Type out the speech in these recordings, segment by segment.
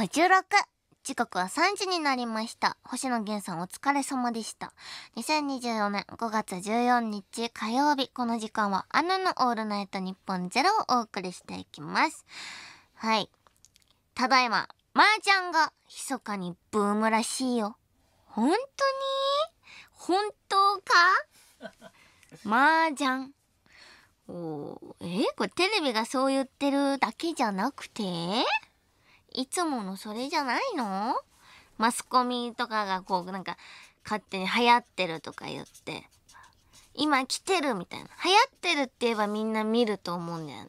56時刻は3時になりました。星野源さんお疲れ様でした。2024年5月14日火曜日、この時間はアナのオールナイト日本ゼロをお送りしていきます。はい。ただいま、麻雀が密かにブームらしいよ。本当に本当か 麻雀。おゃおえー、これテレビがそう言ってるだけじゃなくていつものそれじゃないのマスコミとかがこうなんか勝手に流行ってるとか言って、今来てるみたいな。流行ってるって言えばみんな見ると思うんだよね。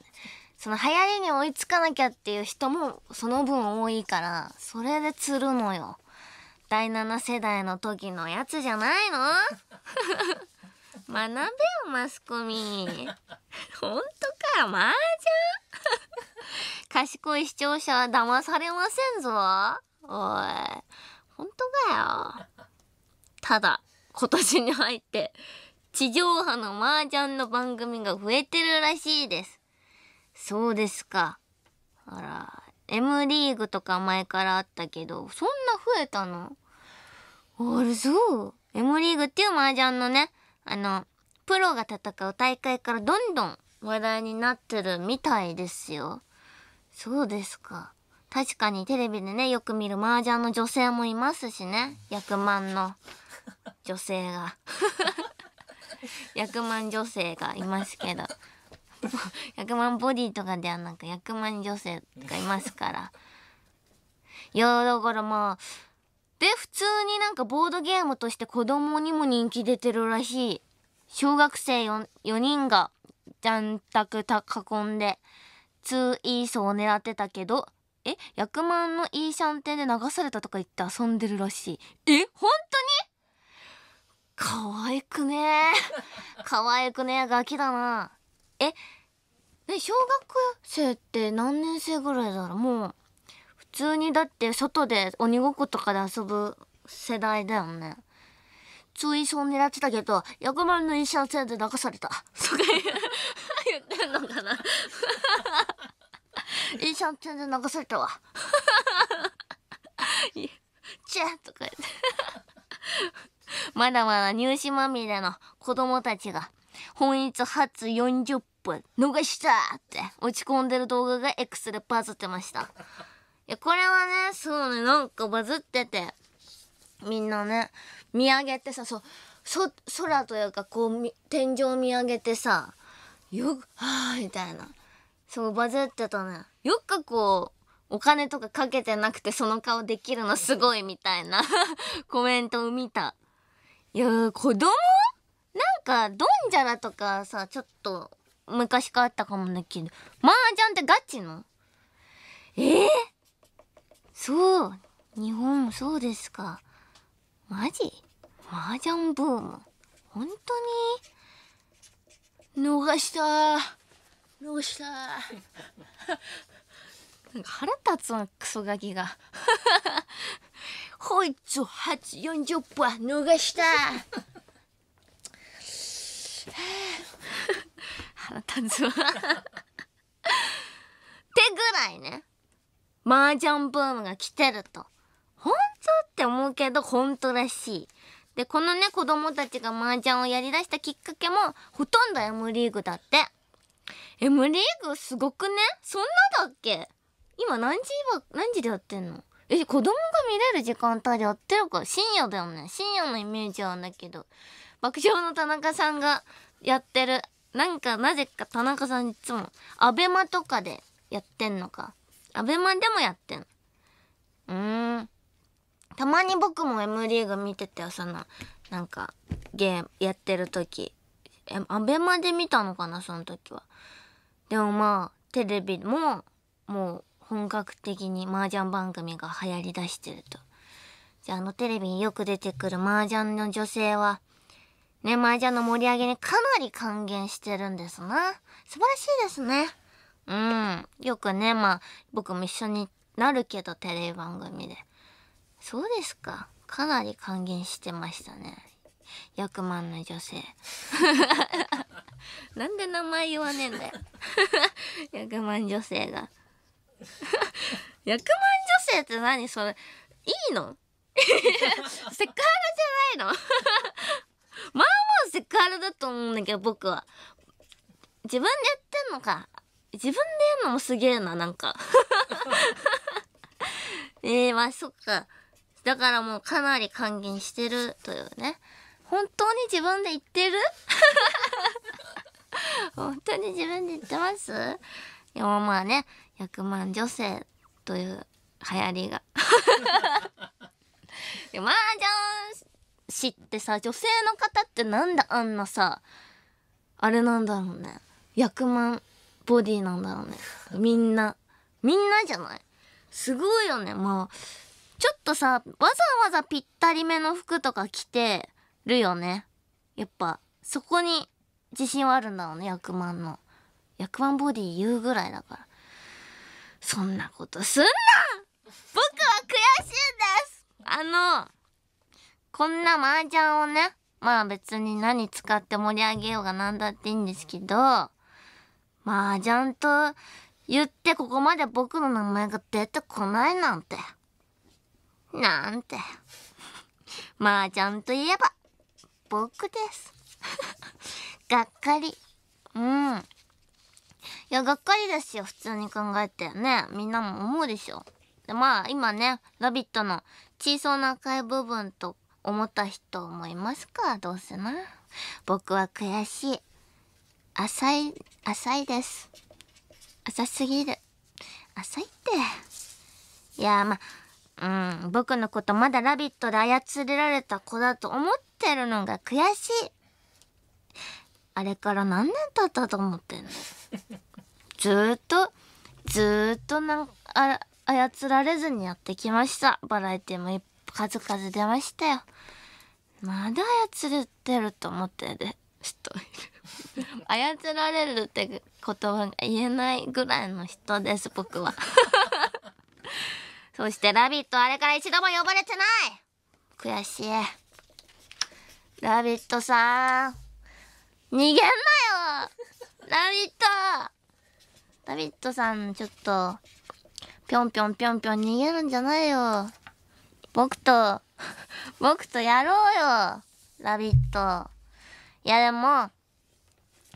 その流行りに追いつかなきゃっていう人もその分多いから、それで釣るのよ。第7世代の時のやつじゃないの 学べよマスコミ 本当か麻雀 賢い視聴者は騙されませんぞおい本当かよただ今年に入って地上波の麻雀の番組が増えてるらしいですそうですかあら M リーグとか前からあったけどそんな増えたのあるそう M リーグっていう麻雀のねあの、プロが戦う大会からどんどん話題になってるみたいですよ。そうですか。確かにテレビでね、よく見る麻雀の女性もいますしね。役満の女性が。役満女性がいますけど。役満ボディとかではなく役満女性がいますから。いや、だからまあ、で普通になんかボードゲームとして子供にも人気出てるらしい小学生 4, 4人がジャンタク囲んで2イーソーを狙ってたけどえ役満のイーシャンテンで流されたとか言って遊んでるらしいえ本当に可愛くね 可愛くねガキだなええ小学生って何年生ぐらいだろうもう通にだって外で鬼ごっことかで遊ぶ世代だよね。追走狙ってたけど、役満の医者のせいで流された。とか言ってんのかな医者のせいで流されたわ。チェとか言って。まだまだ入試まみれの子供たちが、本日初40分逃したって落ち込んでる動画が X でバズってました。や、これはね、そうね、なんかバズってて、みんなね、見上げてさ、そう、そ、空というか、こう、天井見上げてさ、よく、はぁ、みたいな。そう、バズってたね。よくこう、お金とかかけてなくてその顔できるのすごいみたいな コメントを見た。いや子供なんか、ドンジャラとかさ、ちょっと、昔からあったかもだけど、麻雀ってガチのええーそう日本そうですかマジ麻雀ブーム本当に逃した逃した なか腹立つわ、クソガキがこ いつ、初40パー逃した 腹立つわってぐらいね麻雀ブームが来てると。本当って思うけど、本当らしい。で、このね、子供たちが麻雀をやりだしたきっかけも、ほとんど M リーグだって。M リーグすごくねそんなだっけ今何時何時でやってんのえ、子供が見れる時間帯でやってるか深夜だよね。深夜のイメージはんだけど。爆笑の田中さんがやってる。なんか、なぜか田中さんいつも、アベマとかでやってんのか。アベマでもやってん。うん。たまに僕も M リーグ見てて、その、なんか、ゲームやってる時。え、アベマで見たのかな、その時は。でもまあ、テレビも、もう、本格的に麻雀番組が流行りだしてると。じゃあ、あのテレビによく出てくる麻雀の女性は、ね、麻雀の盛り上げにかなり還元してるんですな。素晴らしいですね。うん。よくね、まあ、僕も一緒になるけど、テレビ番組で。そうですか。かなり還元してましたね。役満の女性。なんで名前言わねえんだよ。役満女性が。役満女性って何それ。いいのセクハラじゃないのまあまあセクハラだと思うんだけど僕は自分でやってんのか自分でやるのもすげえな、なんか。ええまあそっか。だからもうかなり還元してるというね。本当に自分で言ってる 本当に自分で言ってますいや、まあね、100万女性という流行りが。ージ麻雀師ってさ、女性の方ってなんであんなさ、あれなんだろうね。100万ボディなんだろうね。みんな。みんなじゃないすごいよね。まあ、ちょっとさ、わざわざぴったりめの服とか着てるよね。やっぱ、そこに自信はあるんだろうね、役満の。役満ボディ言うぐらいだから。そんなことすんな僕は悔しいですあの、こんな麻雀をね、まあ別に何使って盛り上げようが何だっていいんですけど、麻雀と言ってここまで僕の名前が出てこないなんて。なんて。麻雀といえば、僕です。がっかり。うん。いや、がっかりですよ。普通に考えてね。みんなも思うでしょ。で、まあ、今ね、ラビットの小さな赤い部分と思った人もいますかどうせな。僕は悔しい。浅い浅いです浅すぎる浅いっていやまあうん僕のことまだ「ラビット!」で操れられた子だと思ってるのが悔しいあれから何年経ったと思ってんの ずっとずっとなんあ操られずにやってきましたバラエティも数々出ましたよまだ操れてると思ってるね、ちょっと 操られるって言葉が言えないぐらいの人です、僕は。そして、ラビットあれから一度も呼ばれてない悔しい。ラビットさん。逃げんなよラビットラビットさん、ちょっと、ぴょんぴょんぴょんぴょん逃げるんじゃないよ。僕と、僕とやろうよラビット。いやでも、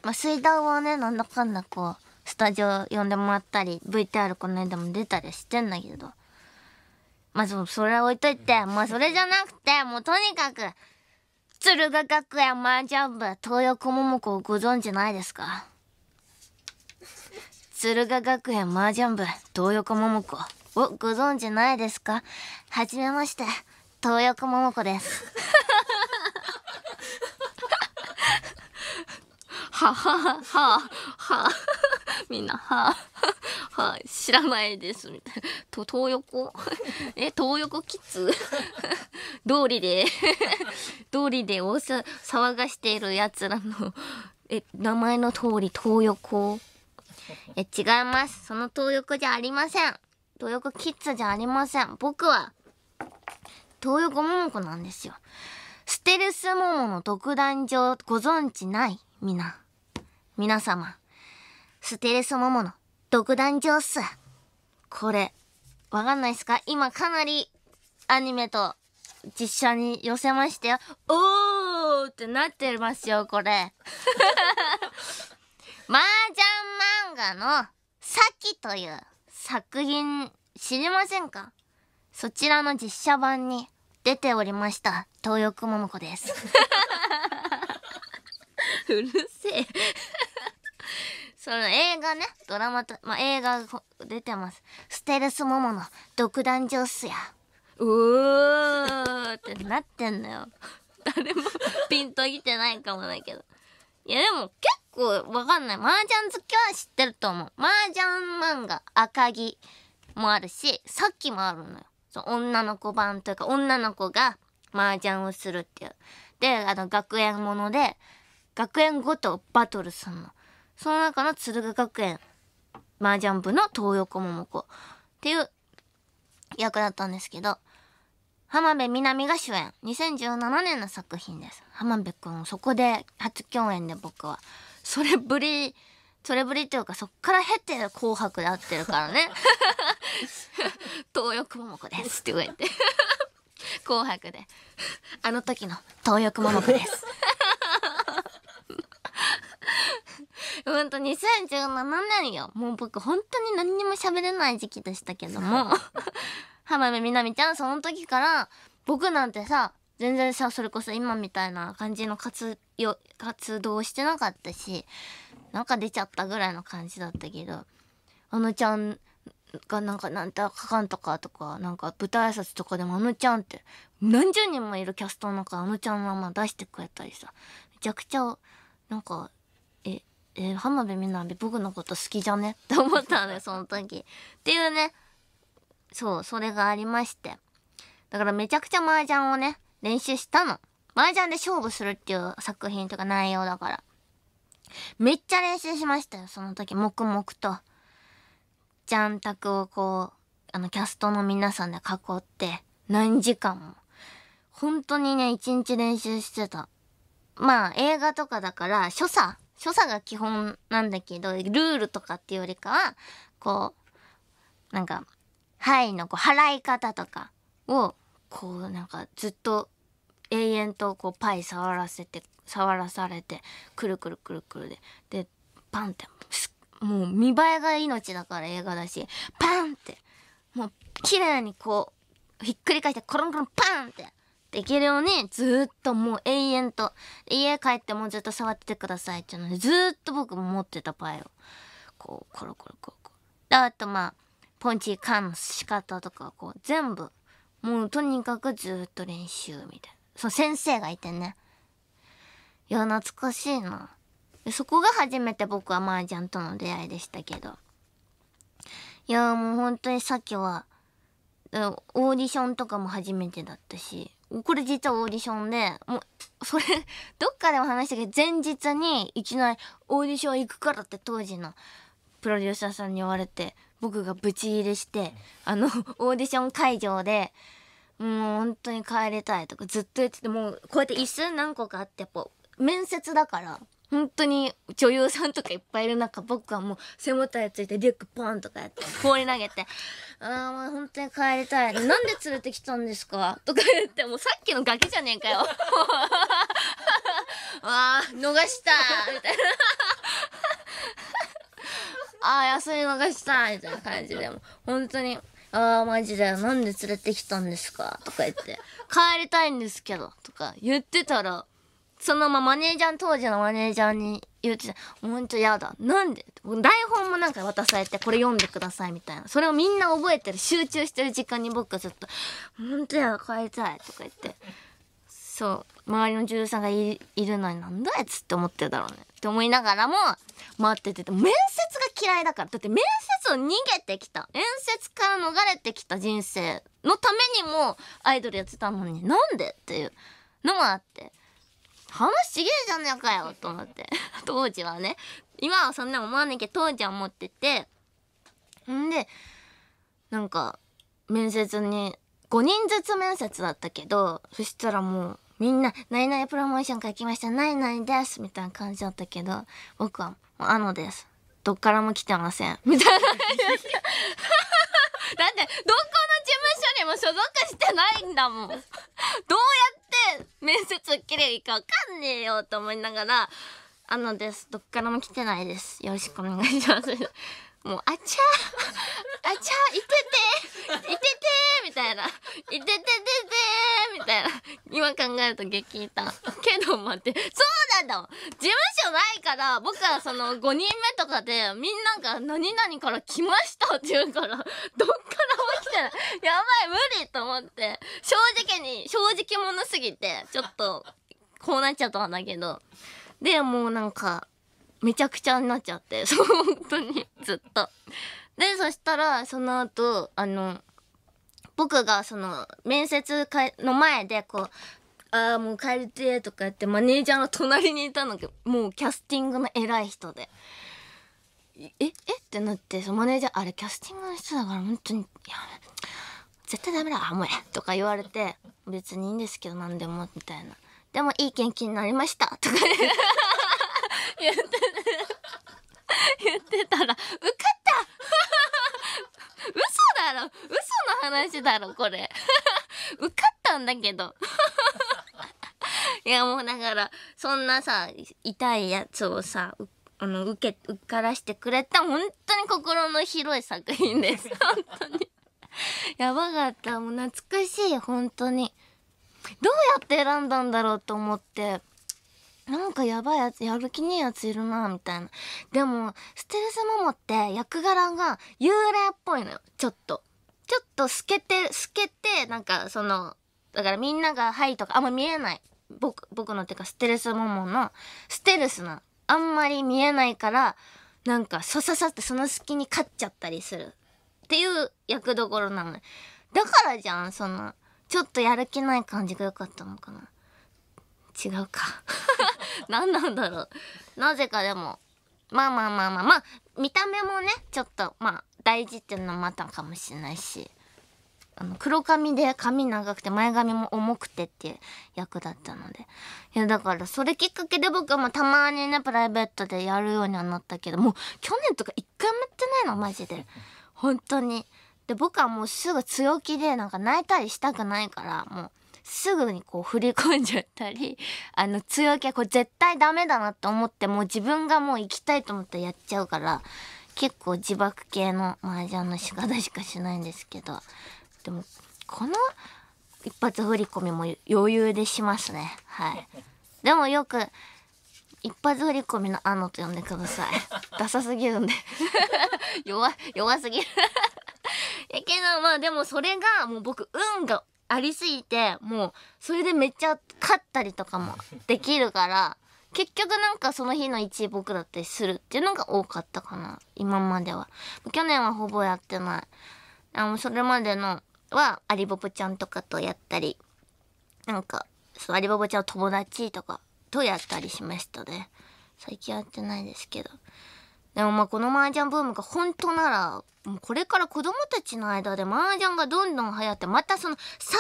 まあ、水道はね、なんだかんだこう、スタジオ呼んでもらったり、VTR この間も出たりしてんだけど。まあ、そ、それ置いといて、まあ、それじゃなくて、もうとにかく、鶴ヶ学園マージャン部、東横桃子をご存知ないですか鶴ヶ学園マージャン部、東横桃子をご存知ないですかはじめまして、東横桃子です。はははは みんなはは知らないですみたいなと東横 え東横キッズ通り で通りで大さ騒がしているやつらのえ名前の通り東横え違いますその東横じゃありません東横キッズじゃありません僕は東横桃子なんですよステルス桃の独壇場ご存知ないみんな。皆様、ステレスモモの独壇場っす。これ、わかんないっすか今かなりアニメと実写に寄せましたよ。おーってなってますよ、これ。麻雀漫画のサキという作品知りませんかそちらの実写版に出ておりました、東横桃子です。うるせえ。その映画ね、ドラマと、まあ、映画出てます。ステルスモモの独壇場っすや。うーってなってんのよ。誰もピンときてないかもいけど。いやでも結構わかんない。麻雀好きは知ってると思う。麻雀漫画、赤木もあるし、さっきもあるのよ。そう女の子版というか、女の子が麻雀をするっていう。で、あの、学園もので、学園ごとバトルすんの。その中の鶴ヶ学園麻雀部の東横桃子っていう役だったんですけど、浜辺美波が主演。2017年の作品です。浜辺くん、そこで初共演で僕は。それぶり、それぶりっていうか、そっから経て紅白で会ってるからね。東横桃子ですって言われて。紅白で。あの時の東横桃子です。ほんと2017年よ。もう僕本当に何にも喋れない時期でしたけども。浜辺美波ちゃん、その時から、僕なんてさ、全然さ、それこそ今みたいな感じの活よ活動してなかったし、なんか出ちゃったぐらいの感じだったけど、あのちゃんがなんかなんたかかんとかとか、なんか舞台挨拶とかでもあのちゃんって、何十人もいるキャストの中あのちゃんはまあ出してくれたりさ、めちゃくちゃ、なんかえー、浜辺美波僕のこと好きじゃね って思ったのよ、その時。っていうね、そう、それがありまして。だからめちゃくちゃ麻雀をね、練習したの。麻雀で勝負するっていう作品とか内容だから。めっちゃ練習しましたよ、その時。黙々と。ジャンタクをこう、あの、キャストの皆さんで囲って、何時間も。本当にね、一日練習してた。まあ、映画とかだから、所作所作が基本なんだけど、ルールとかっていうよりかは、こう、なんか、はいのこう払い方とかを、こうなんかずっと永遠とこうパイ触らせて、触らされて、くるくるくるくるで、で、パンって、もう見栄えが命だから映画だし、パンって、もう綺麗にこう、ひっくり返してコロンコロンパンってできるようにずっともう永遠と、家帰ってもずっと触っててくださいっていうので、ずっと僕も持ってたパイを、こう、コロコロコロコロ。あとまあ、ポンチカンの仕方とか、こう、全部、もうとにかくずっと練習みたいな。そう、先生がいてね。いや、懐かしいな。そこが初めて僕は麻雀との出会いでしたけど。いや、もう本当にさっきは、オーディションとかも初めてだったしこれ実はオーディションでもうそれ どっかでも話したけど前日にいきなりオーディション行くからって当時のプロデューサーさんに言われて僕がブチ入れしてあのオーディション会場でもう本当に帰りたいとかずっと言っててもうこうやって椅子何個かあってやっぱ面接だから本当に女優さんとかいっぱいいる中、僕はもう背もたれついてリュックポンとかやって、放り投げて、ああ、もう本当に帰りたい。なんで連れてきたんですかとか言って、もうさっきのガキじゃねえかよ。ああ、逃したみたいな。ああ、休み逃したみたいな感じで、も本当に、ああ、マジで、なんで連れてきたんですかとか言って、帰りたいんですけど、とか言ってたら、そのままマネージャー当時のマネージャーに言ってほんとやだなんで台本もなんか渡されてこれ読んでくださいみたいなそれをみんな覚えてる集中してる時間に僕はずっと「ほんとや帰りたい」とか言ってそう周りの女優さんがいるのになんだやつって思ってるだろうねって思いながらも待ってて面接が嫌いだからだって面接を逃げてきた面接から逃れてきた人生のためにもアイドルやってたのになんでっていうのもあって。話しげえじゃねえかよと思って 当時はね今はそんな思わなえけど当時は思っててんでなんか面接に5人ずつ面接だったけどそしたらもうみんな「ないプロモーション書きましたないです」みたいな感じだったけど僕は「あのです」「どっからも来てません」みたいな。だって、どこの事務所にも所属してないんだもん。どうやって面接受ればいいかわかんねえよと思いながら、あのです、どっからも来てないです。よろしくお願いします。もう、あちゃー、あちゃー、いてて、いててみたいな、いててててみたいな。今考えると激痛。けど待って、そうなんだ事務所ないから、僕はその5人目とかで、みんなが何々から来ましたって言うから、どっから起きてない。やばい、無理と思って、正直に、正直者すぎて、ちょっと、こうなっちゃったんだけど。で、もうなんか、めちゃくちゃになっちゃって、そう、本当に、ずっと。で、そしたら、その後、あの、僕がその、面接会の前で、こう、ああ、もう帰りてとか言って、マネージャーの隣にいたのが、もうキャスティングの偉い人で。え、えってなって、そのマネージャー、あれキャスティングの人だから、本当に、やめ、絶対ダメだ、あ、もうえ、とか言われて、別にいいんですけど、何でも、みたいな。でもいい研究になりましたとか言って言ってたら受かった嘘だろ嘘の話だろこれ受かったんだけどいやもうだからそんなさ痛いやつをさあの受け受からしてくれた本当に心の広い作品です本当にやばかったもう懐かしい本当にどうやって選んだんだろうと思ってなんかやばいやつ、やる気ねえやついるな、みたいな。でも、ステルスモモって役柄が幽霊っぽいのよ、ちょっと。ちょっと透けて、透けて、なんかその、だからみんながはいとかあんま見えない。僕、僕のっていうかステルスモモの、ステルスなあんまり見えないから、なんか、そささってその隙に勝っちゃったりする。っていう役どころなの。だからじゃん、その、ちょっとやる気ない感じが良かったのかな。違うか 何なんだろうなぜかでもまあまあまあまあまあ見た目もねちょっとまあ大事っていうのもあったかもしれないしあの黒髪で髪長くて前髪も重くてっていう役だったのでいやだからそれきっかけで僕はもうたまにねプライベートでやるようにはなったけどもう去年とか一回もやってないのマジで本当にで僕はもうすぐ強気でなんか泣いたりしたくないからもうすぐにこう振り込んじゃったり、あの、強気はこれ絶対ダメだなって思って、もう自分がもう行きたいと思ってやっちゃうから、結構自爆系の麻雀の仕方しかしないんですけど、でも、この一発振り込みも余裕でしますね。はい。でもよく、一発振り込みのあのと呼んでください。ダサすぎるんで 弱、弱すぎるやけど、まあでもそれがもう僕、運がありすぎてもうそれでめっちゃ勝ったりとかもできるから 結局なんかその日の1位僕だったりするっていうのが多かったかな今までは去年はほぼやってないあのそれまでのはアリボボちゃんとかとやったりなんかそうアリボボちゃんの友達とかとやったりしましたね最近やってないですけどでもまあこの麻雀ブームが本当なら、もうこれから子供たちの間で麻雀がどんどん流行って、またその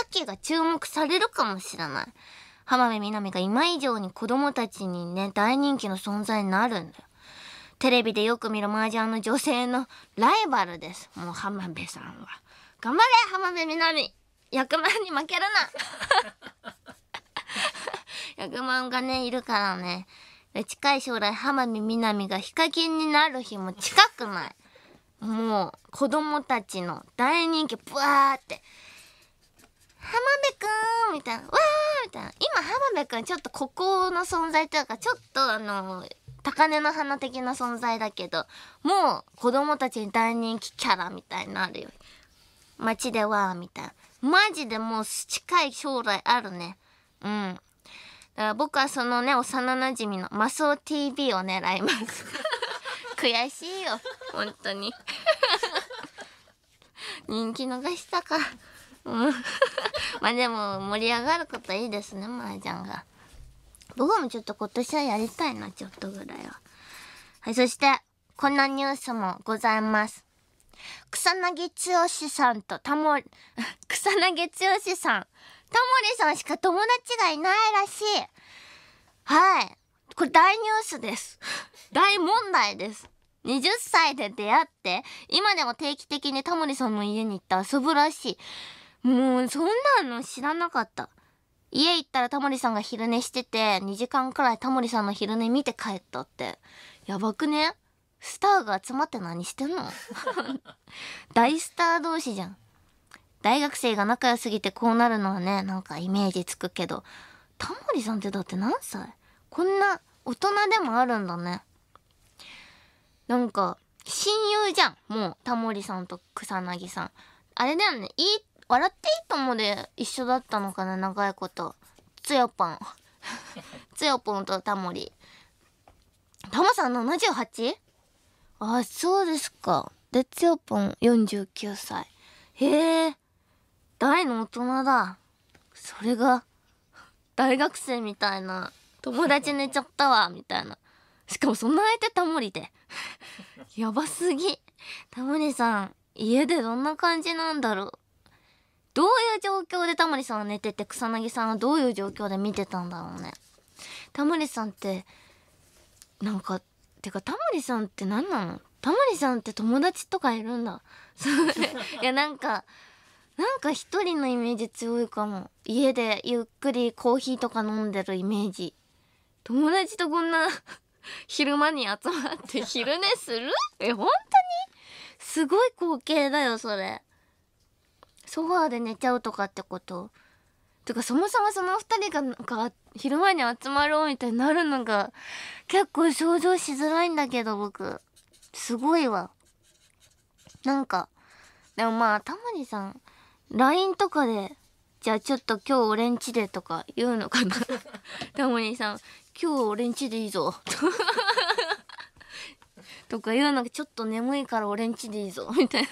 きが注目されるかもしれない。浜辺美波が今以上に子供たちにね、大人気の存在になるんだよ。テレビでよく見る麻雀の女性のライバルです。もう浜辺さんは。頑張れ浜辺美波役満に負けるな 役満がね、いるからね。近い将来浜辺美波がヒカキンになる日も近くないもう子供たちの大人気ブワーって浜辺くんみたいなわーみたいな今浜辺くんちょっと孤高の存在というかちょっとあの高根の花的な存在だけどもう子供たちに大人気キャラみたいになるよ街でわーみたいなマジでもう近い将来あるねうん僕はそのね、幼なじみのマスオ TV を狙います。悔しいよ、本当に。人気逃したか。うん。まあでも、盛り上がることいいですね、麻雀が。僕もちょっと今年はやりたいな、ちょっとぐらいは。はい、そして、こんなニュースもございます。草薙剛さんとタモ、草薙剛さんタモリさんしか友達がいないらしい。はい。これ大ニュースです。大問題です。20歳で出会って、今でも定期的にタモリさんの家に行って遊ぶらしい。もう、そんなの知らなかった。家行ったらタモリさんが昼寝してて、2時間くらいタモリさんの昼寝見て帰ったって。やばくねスターが集まって何してんの 大スター同士じゃん。大学生が仲良すぎてこうなるのはね、なんかイメージつくけど、タモリさんってだって何歳こんな大人でもあるんだね。なんか、親友じゃん。もう、タモリさんと草薙さん。あれだよね、いい、笑っていいともで一緒だったのかな、長いこと。つよぽん。つよぽんとタモリ。タモさん 78? あ、そうですか。で、つよぽん49歳。へえ。大の大人だそれが大学生みたいな友達寝ちゃったわみたいなしかもそんな相手タモリでやばすぎタモリさん家でどんな感じなんだろうどういう状況でタモリさんは寝てて草薙さんはどういう状況で見てたんだろうねタモリさんってなんかてかタモリさんって何なのタモリさんって友達とかいるんだ いやなんかなんか一人のイメージ強いかも家でゆっくりコーヒーとか飲んでるイメージ友達とこんな 昼間に集まって昼寝する え本当にすごい光景だよそれソファーで寝ちゃうとかってことてかそもそもその2人がなんか昼間に集まろうみたいになるのが結構想像しづらいんだけど僕すごいわなんかでもまあタモリさん LINE とかで、じゃあちょっと今日俺んちでとか言うのかな。タモリさん、今日俺んちでいいぞ。とか言うのがちょっと眠いから俺んちでいいぞ。みたいな。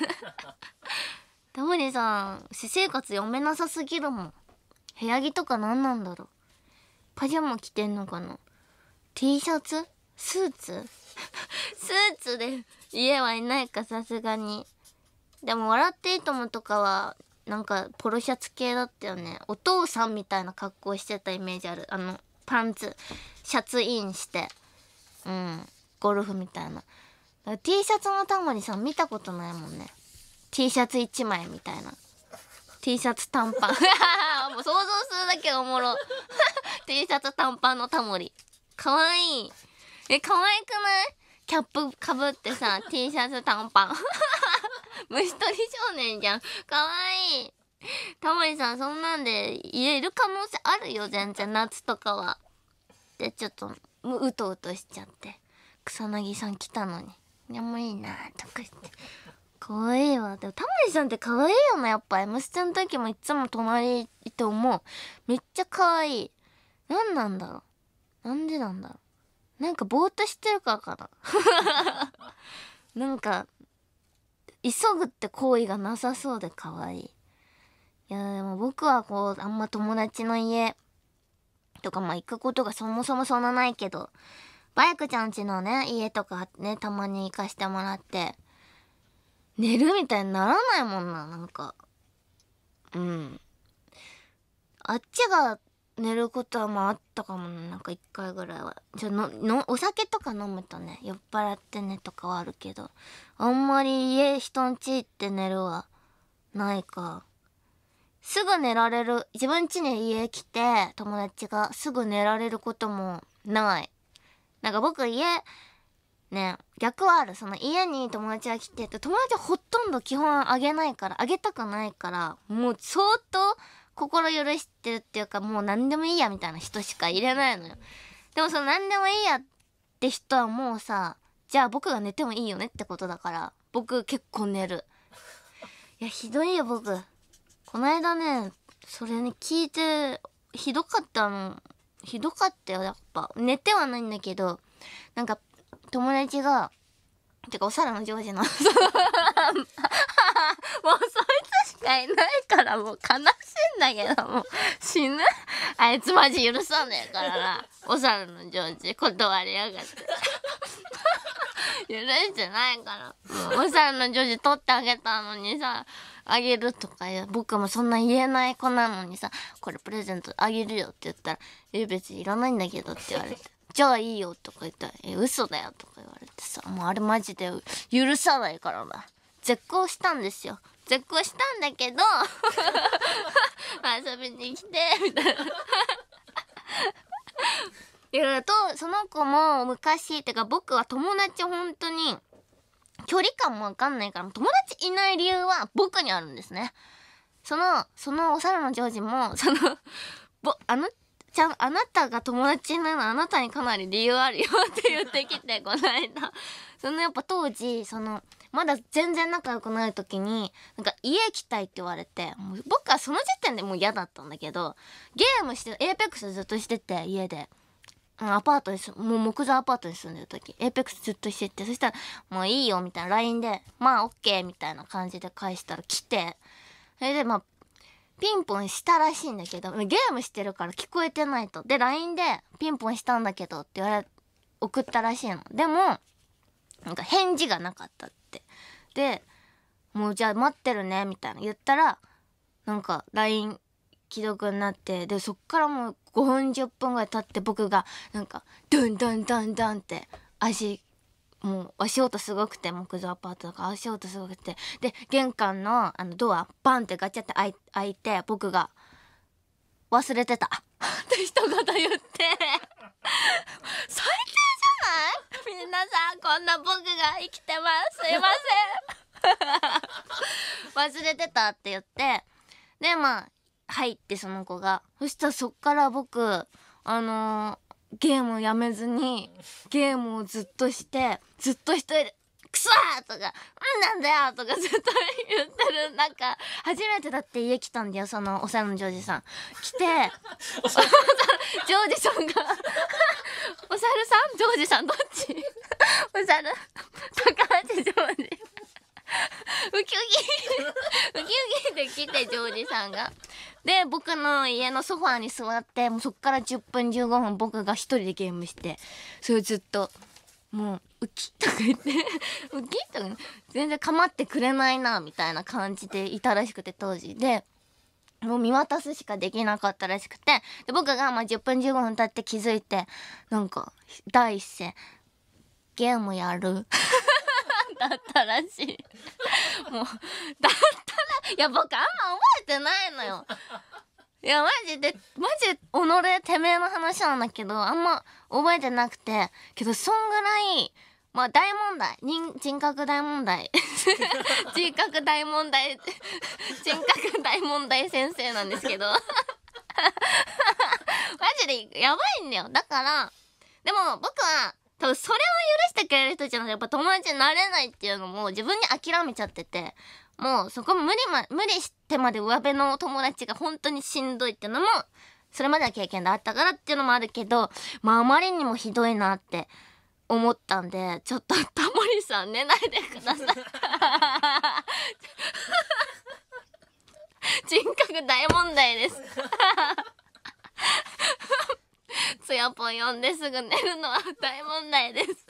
タモリさん、私生活読めなさすぎるもん。部屋着とか何なんだろう。パジャマ着てんのかな ?T シャツスーツスーツで家はいないかさすがに。でも笑っていいともとかはなんかポロシャツ系だったよねお父さんみたいな格好してたイメージあるあのパンツシャツインしてうんゴルフみたいな T シャツのタモリさん見たことないもんね T シャツ1枚みたいな T シャツ短パン もう想像するだけおもろ T シャツ短パンのタモリかわいいえ可愛くないキャップかぶってさ T シャツ短パン 虫取り少年じゃん。かわいい。タモリさん、そんなんで入れる可能性あるよ、全然。夏とかは。で、ちょっと、うとうとしちゃって。草薙さん来たのに。でもいいなとか言って。かわいいわ。でも、タモリさんってかわいいよな、やっぱ。M ステの時もいつも隣いて思う。めっちゃかわいい。なんなんだろう。なんでなんだろう。なんかぼーっとしてるからかな。なんか、急ぐって行為がなさそうで可愛いいやでも僕はこうあんま友達の家とかまあ行くことがそもそもそんなないけどバイクちゃんちのね家とかねたまに行かしてもらって寝るみたいにならないもんななんかうんあっちが寝ることはまああったかもねなんか1回ぐらいはじゃののお酒とか飲むとね酔っ払ってねとかはあるけどあんまり家人んち行って寝るはないかすぐ寝られる自分家に家来て友達がすぐ寝られることもないなんか僕家ね逆はあるその家に友達が来て友達はほとんど基本あげないからあげたくないからもう相当心許してるっていうかもう何でもいいやみたいな人しか入れないのよ。でもその何でもいいやって人はもうさ、じゃあ僕が寝てもいいよねってことだから、僕結構寝る。いや、ひどいよ僕。こないだね、それね、聞いて、ひどかったの。ひどかったよ、やっぱ。寝てはないんだけど、なんか、友達が、てか、お皿のジョージの もうそいつしかいないから、もう悲しいんだけど、もう死ぬ。あいつマジ許さねえからな。お皿のジョージ、断りやがって。許してないから。お皿のジョージ取ってあげたのにさ、あげるとか僕もそんな言えない子なのにさ、これプレゼントあげるよって言ったら、え、別にいらないんだけどって言われて。じゃあいいよとか言ったら、え、嘘だよとか言われてさ、もうあれマジで許さないからな。絶交したんですよ。絶交したんだけど 遊びに来て、みたいないと、その子も昔、っていうか僕は友達本当に、距離感もわかんないから、友達いない理由は僕にあるんですね。その、そのお猿のジョージも、その、ぼ、あのちゃん、あなたが友達なの、あなたにかなり理由あるよって言ってきて、この間。そのやっぱ当時、その、まだ全然仲良くない時に、なんか家行きたいって言われて、もう僕はその時点でもう嫌だったんだけど、ゲームして、エーペックスずっとしてて、家で。アパートにもう木造アパートに住んでる時、エーペックスずっとしてて、そしたら、もういいよ、みたいな LINE で、まあ OK、みたいな感じで返したら来て、それでまあ、ピンポンしたらしいんだけど、ゲームしてるから聞こえてないと。で、LINE でピンポンしたんだけどって言われ、送ったらしいの。でも、なんか返事がなかったって。で、もうじゃあ待ってるね、みたいな言ったら、なんか LINE 既読になって、で、そっからもう5分10分ぐらい経って僕が、なんか、ドンドンドンドンって足もう足音すごくて木造アパートだから足音すごくてで玄関のあのドアバンってガチャって開開いて僕が「忘れてた」って一言言って 最低じゃないさんこんな僕が生きてますすいません 忘れてたって言ってでまあ入ってその子がそしたらそっから僕あのーゲームをやめずに、ゲームをずっとして、ずっと一人で、くソ!」ーとか、うんなんだよとかずっと言ってる。なんか、初めてだって家来たんだよ、その、お世話のジョージさん。来て、ジョージさんがお猿さんジョージさんどっちお猿高橋ジョージ。ウキウキウキウキって来てジョージさんが。で僕の家のソファーに座ってもうそっから10分15分僕が一人でゲームしてそれをずっともうウキとか言って ウキとか全然構ってくれないなみたいな感じでいたらしくて当時で。もう見渡すしかできなかったらしくてで僕がまあ10分15分経って気づいてなんか第一声「ゲームやる」だったらしいもうだったらいや僕あんま覚えてないのよいやマジでマジ己てめえの話なんだけどあんま覚えてなくてけどそんぐらいまあ大問題人人格大問題 人格大問題人格大問題先生なんですけど マジでやばいんだよだからでも僕は多分それを許してくれる人じゃなくて、やっぱ友達になれないっていうのも自分に諦めちゃってて、もうそこ無理ま、無理してまで上辺の友達が本当にしんどいっていうのも、それまでは経験であったからっていうのもあるけど、まああまりにもひどいなって思ったんで、ちょっとタモリさん寝ないでください。人格大問題です。つやぽん呼んですぐ寝るのは大問題です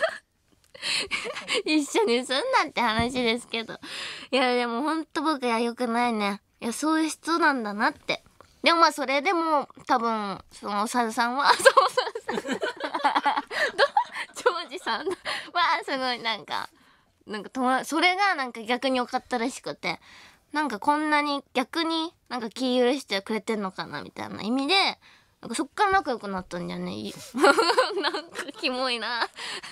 一緒にすんなって話ですけど。いや、でもほんと僕は良くないね。いや、そういう人なんだなって。でもまあ、それでも、多分、その、さずさんは、そうそうそう。ジョージさんは、すごいなんか、なんか友それがなんか逆に良かったらしくて、なんかこんなに逆になんか気許してくれてんのかなみたいな意味で、なんかそっから仲良くなったんじゃね なんかキモいな。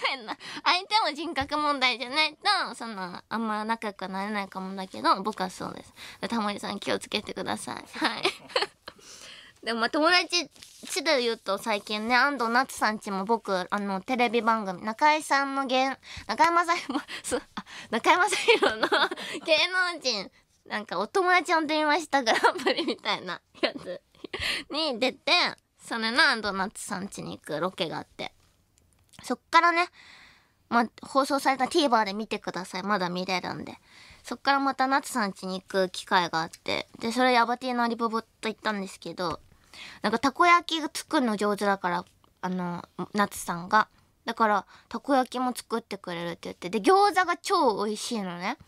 変な。相手も人格問題じゃないと、その、あんま仲良くなれないかもだけど、僕はそうです。タモリさん気をつけてください。はい。でもまあ友達ちで言うと最近ね、安藤夏さんちも僕、あの、テレビ番組、中井さんの芸、中山さんも、中山さんの芸能人、なんかお友達呼んでみましたグランプリみたいなやつ。に出て、それな、ドーナツさん家に行くロケがあって。そっからね、ま放送された TVer で見てください。まだ見れるんで。そっからまた夏さん家に行く機会があって。で、それヤバティのアリボボと行ったんですけど、なんかたこ焼き作るの上手だから、あの、夏さんが。だから、たこ焼きも作ってくれるって言って。で、餃子が超美味しいのね。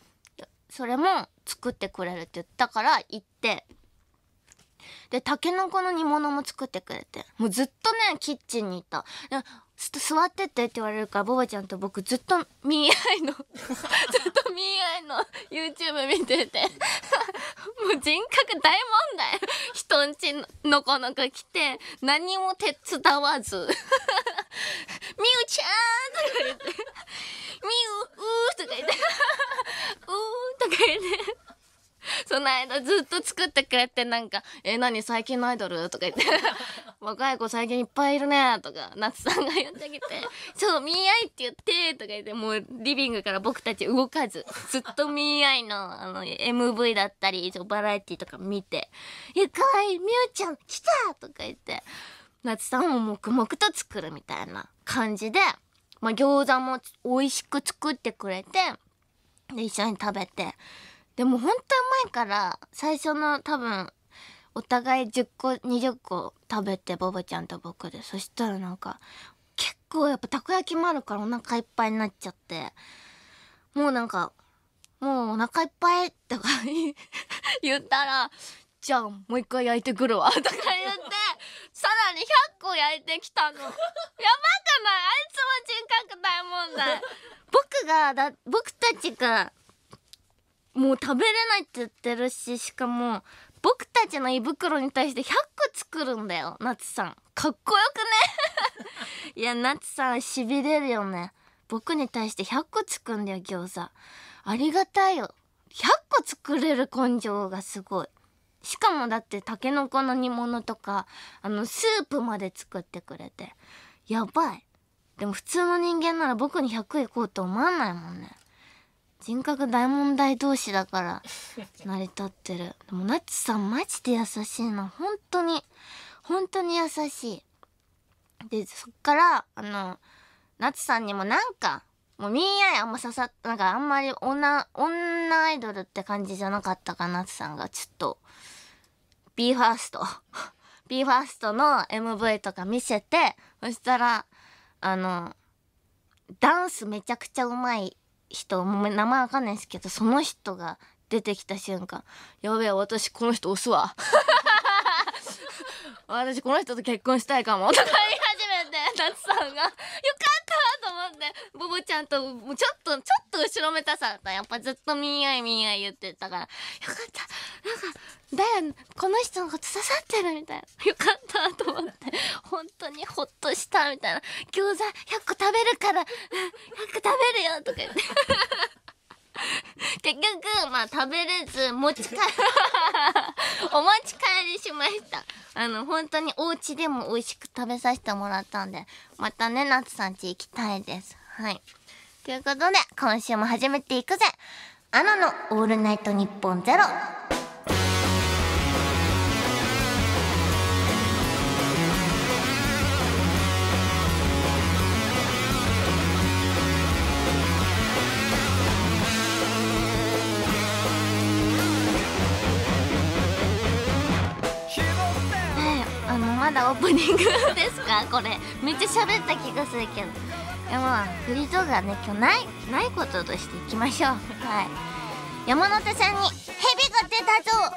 それも作ってくれるって言ったから行って、で、タケノコの煮物も作ってくれて。もうずっとね、キッチンにいた。座っててって言われるから、ボバちゃんと僕ずっとミーアイの、ずっとミーアイの YouTube 見てて もう人格大問題。人んちのこのこ来て、何も手伝わず みうちゃんとか言って、みう、うーとか言って、うーとか言って、その間ずっと作ってくれてなんか「え何最近のアイドル?」とか言って「若い子最近いっぱいいるね」とか夏さんが言ってきて「そうみと見合いって言って」とか言ってもうリビングから僕たち動かずずっと見合いのあの MV だったりバラエティとか見て「いやかわいいみゆちゃん来た!」とか言って夏さんも黙々と作るみたいな感じで。まあ、餃子も美味しく作ってくれて、で、一緒に食べて、でも本当うまいから最初の多分お互い10個20個食べてボボちゃんと僕でそしたらなんか結構やっぱたこ焼きもあるからお腹いっぱいになっちゃってもうなんかもうお腹いっぱいとか言 ったらじゃあもう一回焼いてくるわとか言ってさらに100個焼いてきたのやばくないあいつも人格大問題僕がだ僕たちがもう食べれないって言ってるししかも僕たちの胃袋に対して100個作るんだよ夏さんかっこよくね いや夏さんしびれるよね僕に対して100個作んだよ餃子ありがたいよ100個作れる根性がすごいしかもだってたけのこの煮物とかあのスープまで作ってくれてやばいでも普通の人間なら僕に100いこうと思わないもんね人格大問題同士だから成り立ってるでもなッツさんマジで優しいな本当に本当に優しいでそっからあのなッツさんにもなんかもうみんあいあんま刺さなんかあんまり女女アイドルって感じじゃなかったかなってさんがちょっと b ファースト b ファーストの MV とか見せてそしたらあのダンスめちゃくちゃうまい人もう名前わかんないですけどその人が出てきた瞬間やべえ私この人押すわ私この人と結婚したいかもとか言い始めて夏さんが「よかね、ボボちゃんと、もうちょっと、ちょっと後ろめたさだった。やっぱずっとみんあいみんあい言ってたから。よかった。なんか、だよ、この人のこと刺さってるみたいな。よかったと思って。本当にほっとしたみたいな。餃子100個食べるから、100個食べるよとか言って。結局、まあ食べれず、持ち帰、お持ちりしましたあの本当にお家でも美味しく食べさせてもらったんでまたね夏さん家行きたいですはいということで今週も始めていくぜアナの「オールナイトニッポンゼロだオープニングですか これめっちゃ喋った気がするけどでもフリートークがね今日ないないこととしていきましょうはい山手さんに「蛇が出たぞ!」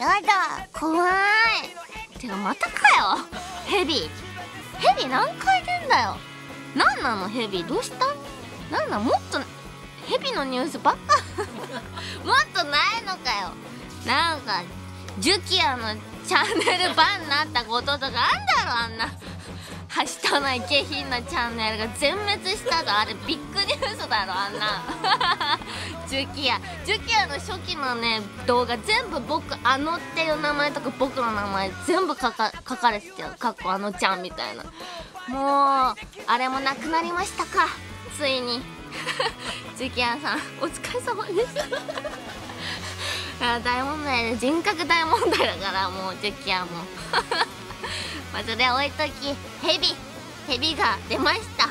やだ怖いてかまたかよ蛇蛇何回出んだよ何なの蛇どうした何なのもっとビのニュースばっか もっとないのかよなんかジュキアのチャンネルバンになったこととかあんだろあんなはしたない下品なチャンネルが全滅したとあれビッグニュースだろあんなジュキヤジュキヤの初期のね動画全部僕あのっていう名前とか僕の名前全部書か書かれてたかっこあのちゃんみたいなもうあれもなくなりましたかついに ジュキヤさんお疲れ様です大問題で人格大問題だからもうジュキはもう まあそれ置いときヘビヘビが出ました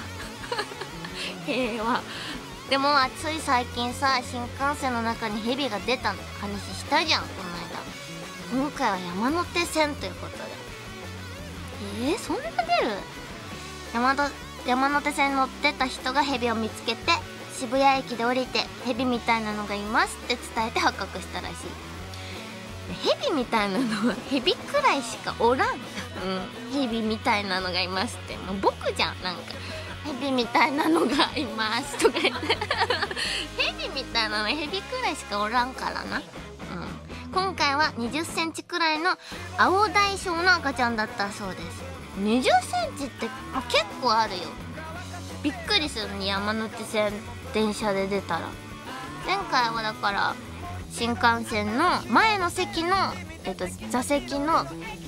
平和 でもつい最近さ新幹線の中にヘビが出たの話したじゃんこの間今回は山手線ということでえー、そんな出る山山手線乗ってた人がヘビを見つけて渋谷駅で降りてヘビみたいなのがいますって伝えて発覚したらしいヘビみたいなのはヘビくらいしかおらん、うん、ヘビみたいなのがいますってもう僕じゃんなんかヘビみたいなのがいますとか言ってヘビみたいなのヘビくらいしかおらんからな、うん、今回は2 0センチくらいのアオダイショウの赤ちゃんだったそうです2 0センチって結構あるよびっくりするに山手線電車で出たら前回はだから新幹線の前の席の、えっと、座席の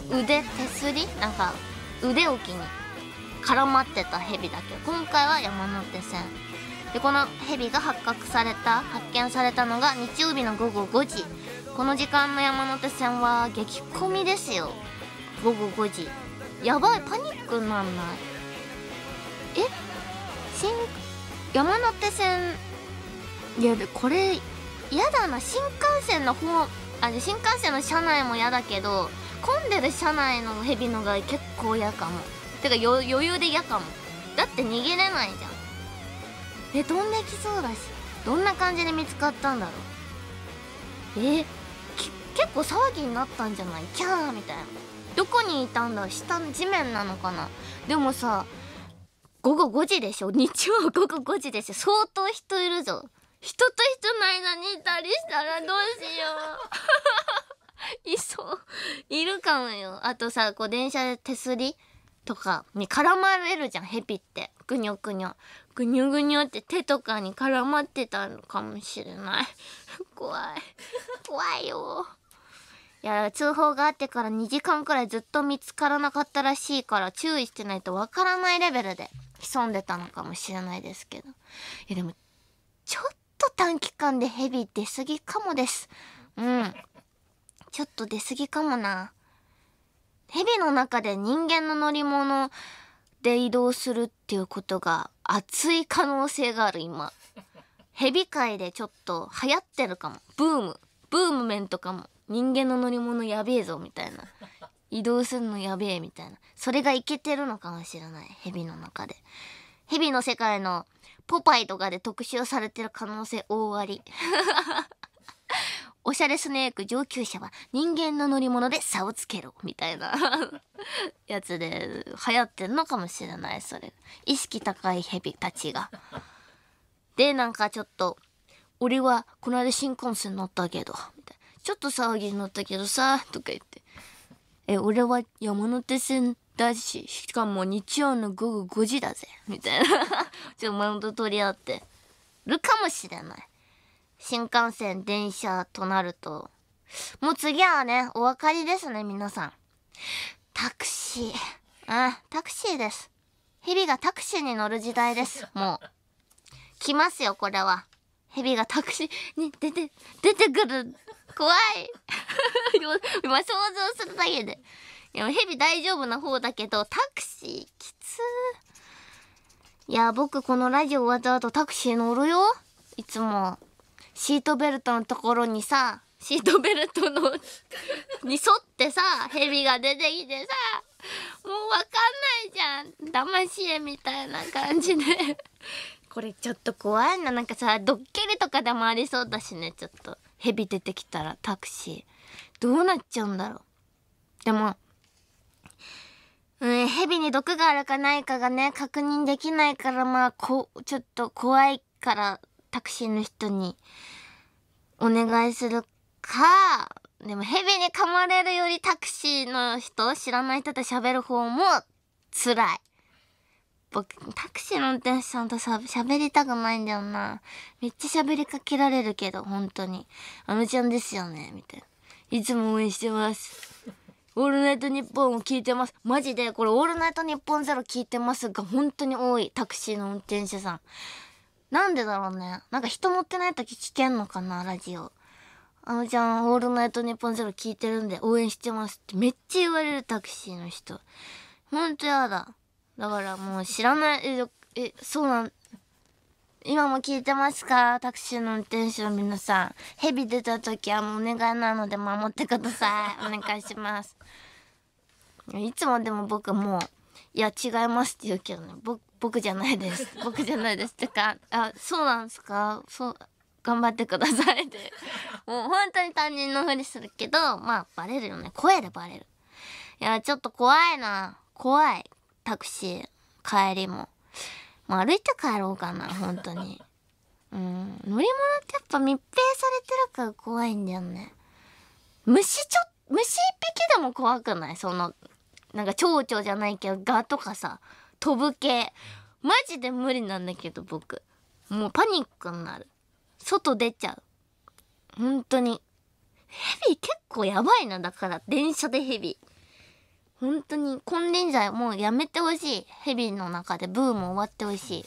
腕手すりなんか腕置きに絡まってたヘビだけ今回は山手線でこのヘビが発覚された発見されたのが日曜日の午後5時この時間の山手線は激混みですよ午後5時やばいパニックになんないえ新山手線いやでこれ嫌だな新幹線の方あ新幹線の車内も嫌だけど混んでる車内のヘビのが結構嫌かもてか余裕で嫌かもだって逃げれないじゃんえ飛んできそうだしどんな感じで見つかったんだろうえ結構騒ぎになったんじゃないキャーみたいなどこにいたんだ下地面なのかなでもさ午後5時でしょ日曜午後5時でしょ相当人いるぞ人と人の間にいたりしたらどうしよう いそういるかもよあとさこう電車で手すりとかに絡まれるじゃんヘビってぐにょぐにょぐにょぐにょって手とかに絡まってたのかもしれない 怖い怖いよいや通報があってから2時間くらいずっと見つからなかったらしいから注意してないとわからないレベルで潜んでたのかもしれないですけど。いやでも、ちょっと短期間でヘビ出すぎかもです。うん。ちょっと出すぎかもな。ヘビの中で人間の乗り物で移動するっていうことが熱い可能性がある今。ヘビ界でちょっと流行ってるかも。ブーム。ブーム面とかも。人間の乗り物やべえぞみたいな。移動するのやべえみたいなそれがいけてるのかもしれない蛇の中で蛇の世界のポパイとかで特集されてる可能性大あり おしゃれスネーク上級者は人間の乗り物で差をつけろみたいな やつで流行ってんのかもしれないそれ意識高い蛇たちがでなんかちょっと「俺はこの間新幹線乗ったけど」みたいな「ちょっと騒ぎに乗ったけどさ」とか言ってえ、俺は山手線だし、しかも日曜の午後5時だぜ、みたいな ちょっとマウント取り合ってるかもしれない。新幹線、電車となると、もう次はね、お分かりですね、皆さん。タクシー。あ、タクシーです。ヘビがタクシーに乗る時代です、もう。来ますよ、これは。ヘビがタクシーに出て、出てくる怖い 今想像するだけで。いや、ヘビ大丈夫な方だけど、タクシーきついや、僕このラジオ終わった後タクシー乗るよ。いつも。シートベルトのところにさ、シートベルトの に沿ってさ、ヘビが出てきてさ、もうわかんないじゃん。騙し絵みたいな感じで これちょっと怖いな。なんかさ、ドッキリとかでもありそうだしね、ちょっと。蛇出てきたらタクシー。どうなっちゃうんだろう。でも、うん、ヘに毒があるかないかがね、確認できないから、まあ、こ、ちょっと怖いから、タクシーの人にお願いするか、でも蛇に噛まれるよりタクシーの人、知らない人と喋る方も辛い。タクシーの運転手さんとさ喋りたくないんだよなめっちゃ喋りかけられるけど本当に「あのちゃんですよね」みたいな「いつも応援してます」オールナイトニッポンを聞いてます。マジで、これオールナイトニッポンゼロ聞いてますが、本当に多い。タクシーの運転手さん。なんでだろうね。なんか人持ってない時聞けんのかな、ラジオ。あのちゃん、オールナイトニッポンゼロ聞いてるんで応援してますってめっちゃ言われるタクシーの人。ほんとやだ。だからもう知らないええそうなん今も聞いてますかタクシーの運転手の皆さんヘビ出た時はもうお願いなので守ってくださいお願いしますいつもでも僕もういや違いますって言うけどね僕僕じゃないです僕じゃないですってかあそうなんですかそう頑張ってくださいってもう本当に担任のふりするけどまあバレるよね声でバレるいやちょっと怖いな怖いタクシー帰りももう歩いて帰ろうかな本当にうん乗り物ってやっぱ密閉されてるから怖いんだよね虫ちょ虫一匹でも怖くないそのなんか蝶々じゃないけどガとかさ飛ぶ系マジで無理なんだけど僕もうパニックになる外出ちゃう本当にヘビ結構やばいなだから電車でヘビ本当に金輪際もうやめてほしいヘビの中でブーム終わってほし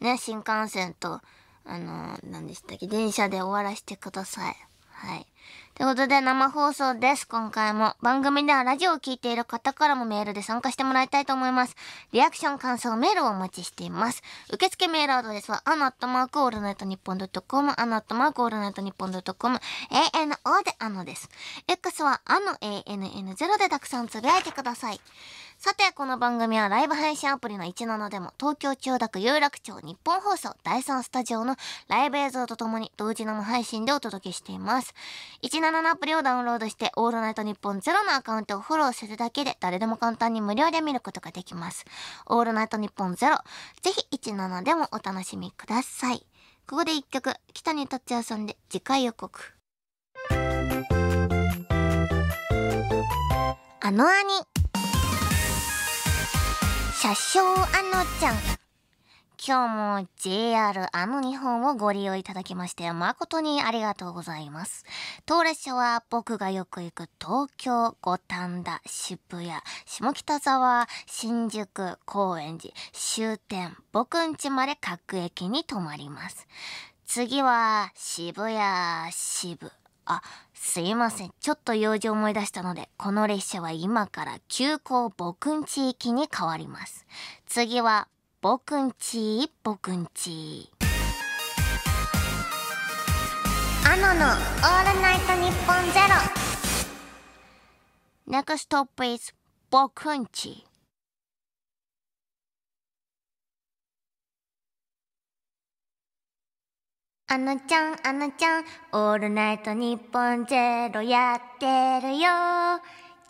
いね新幹線とあの何でしたっけ電車で終わらせてくださいはいということで生放送です。今回も番組ではラジオを聴いている方からもメールで参加してもらいたいと思います。リアクション、感想、メールをお待ちしています。受付メールアドレスは、アナットマークオールナイトニッポンドットコム、アナットマークオールナイトニッポンドットコム、ANO であのです。X は、あの ANN0 でたくさんつぶやいてください。さて、この番組はライブ配信アプリの17でも、東京千代田区有楽町日本放送第3スタジオのライブ映像とともに同時生配信でお届けしています。7のアプリをダウンロードして、オールナイトニッポンゼロのアカウントをフォローするだけで、誰でも簡単に無料で見ることができます。オールナイトニッポンゼロ。ぜひ17でもお楽しみください。ここで一曲、北に達也さんで次回予告。あの兄。車掌あのちゃん。今日も JR あの日本をご利用いただきまして誠にありがとうございます。当列車は僕がよく行く東京、五反田、渋谷、下北沢、新宿、高円寺、終点、僕ん家まで各駅に停まります。次は渋谷、渋、あ、すいません。ちょっと用事を思い出したので、この列車は今から急行僕ん地域に変わります。次は僕んち僕んちアナの「オールナイトニッポンゼロ Next stop is 僕んちあのちゃんあのちゃんオールナイトニッポンゼロやってるよ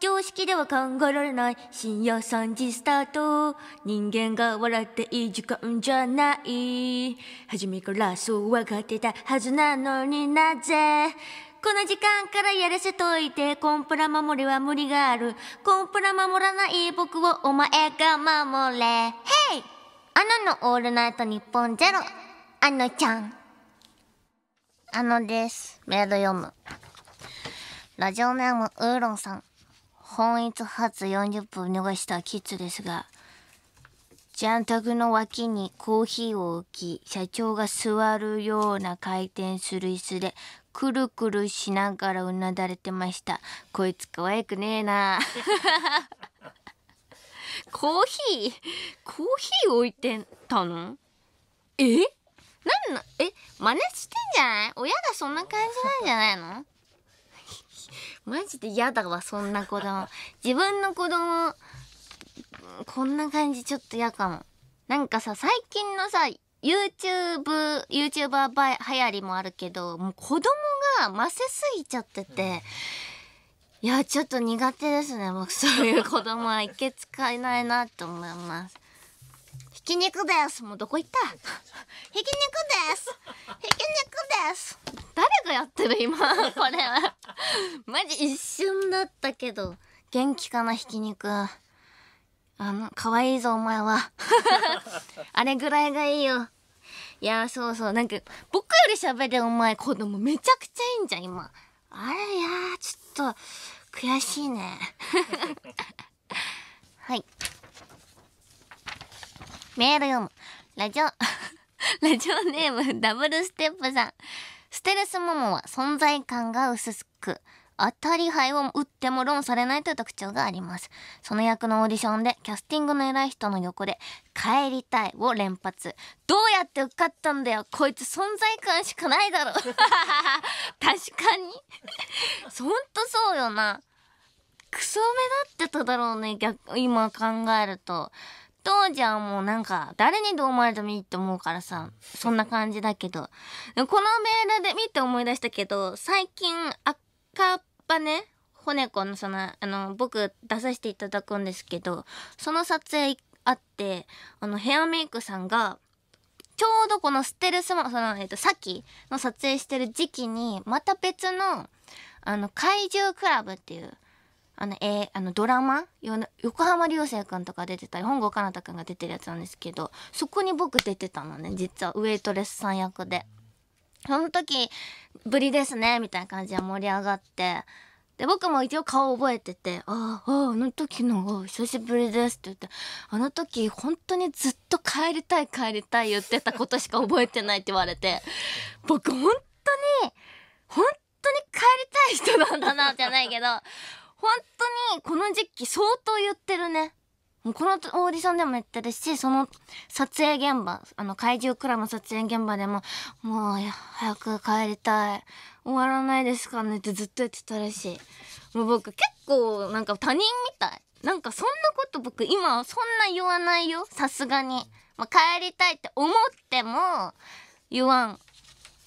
常識では考えられない深夜3時スタート人間が笑っていい時間じゃない初めからそう分かってたはずなのになぜこの時間からやらせといて、コンプラ守りは無理がある。コンプラ守らない僕をお前が守れ。ヘイアナのオールナイト日本ゼロ。アナちゃん。アナです。メール読む。ラジオネームウーロンさん。本一発40分逃したキッズですが、ジャンタグの脇にコーヒーを置き、社長が座るような回転する椅子で、くるくるしながらうなだれてました。こいつ可愛くねえなコーヒーコーヒー置いてたのえ何のえ真似してんじゃない親がそんな感じなんじゃないのマジで嫌だわそんな子供 自分の子供こんな感じちょっと嫌かもなんかさ最近のさ YouTube、YouTuber 流行りもあるけど、もう子供がませすぎちゃってて、いや、ちょっと苦手ですね。僕、そういう子供はいけ使えないなって思います。き肉ですもうどこ行った ひき肉ですひき肉です誰がやってる今 これはマジ一瞬だったけど元気かなひき肉あの可愛いぞお前は あれぐらいがいいよいやそうそうなんか僕より喋るお前子供めちゃくちゃいいんじゃん今あれいやちょっと悔しいねはいメール読む。ラジオ、ラジオネームダブルステップさん。ステルスモモは存在感が薄く、当たり牌を打っても論されないという特徴があります。その役のオーディションでキャスティングの偉い人の横で帰りたいを連発。どうやって受かったんだよこいつ存在感しかないだろ 確かにほんとそうよな。クソ目立ってただろうね、逆、今考えると。当時はもうなんか、誰にどう思われてもいいって思うからさ、そんな感じだけど。このメールで見て思い出したけど、最近、赤っ羽、ね、骨子のその、あの、僕出させていただくんですけど、その撮影あって、あの、ヘアメイクさんが、ちょうどこのステルスマ、その、えっと、さっきの撮影してる時期に、また別の、あの、怪獣クラブっていう、あの、えー、あの、ドラマ横浜流星くんとか出てたり、本郷奏太くんが出てるやつなんですけど、そこに僕出てたのね、実は、ウェイトレスさん役で。その時、ぶりですね、みたいな感じで盛り上がって、で、僕も一応顔覚えてて、ああ、あの時の、久しぶりですって言って、あの時、本当にずっと帰りたい帰りたい言ってたことしか覚えてないって言われて、僕本当に、本当に帰りたい人なんだな、じゃないけど、本当にこの時期相当言ってるね。もうこのオーディションでも言ってるし、その撮影現場、あの怪獣クラの撮影現場でも、もう早く帰りたい。終わらないですかねってずっと言ってたらしい。もう僕結構なんか他人みたい。なんかそんなこと僕今そんな言わないよ。さすがに。まあ、帰りたいって思っても言わん。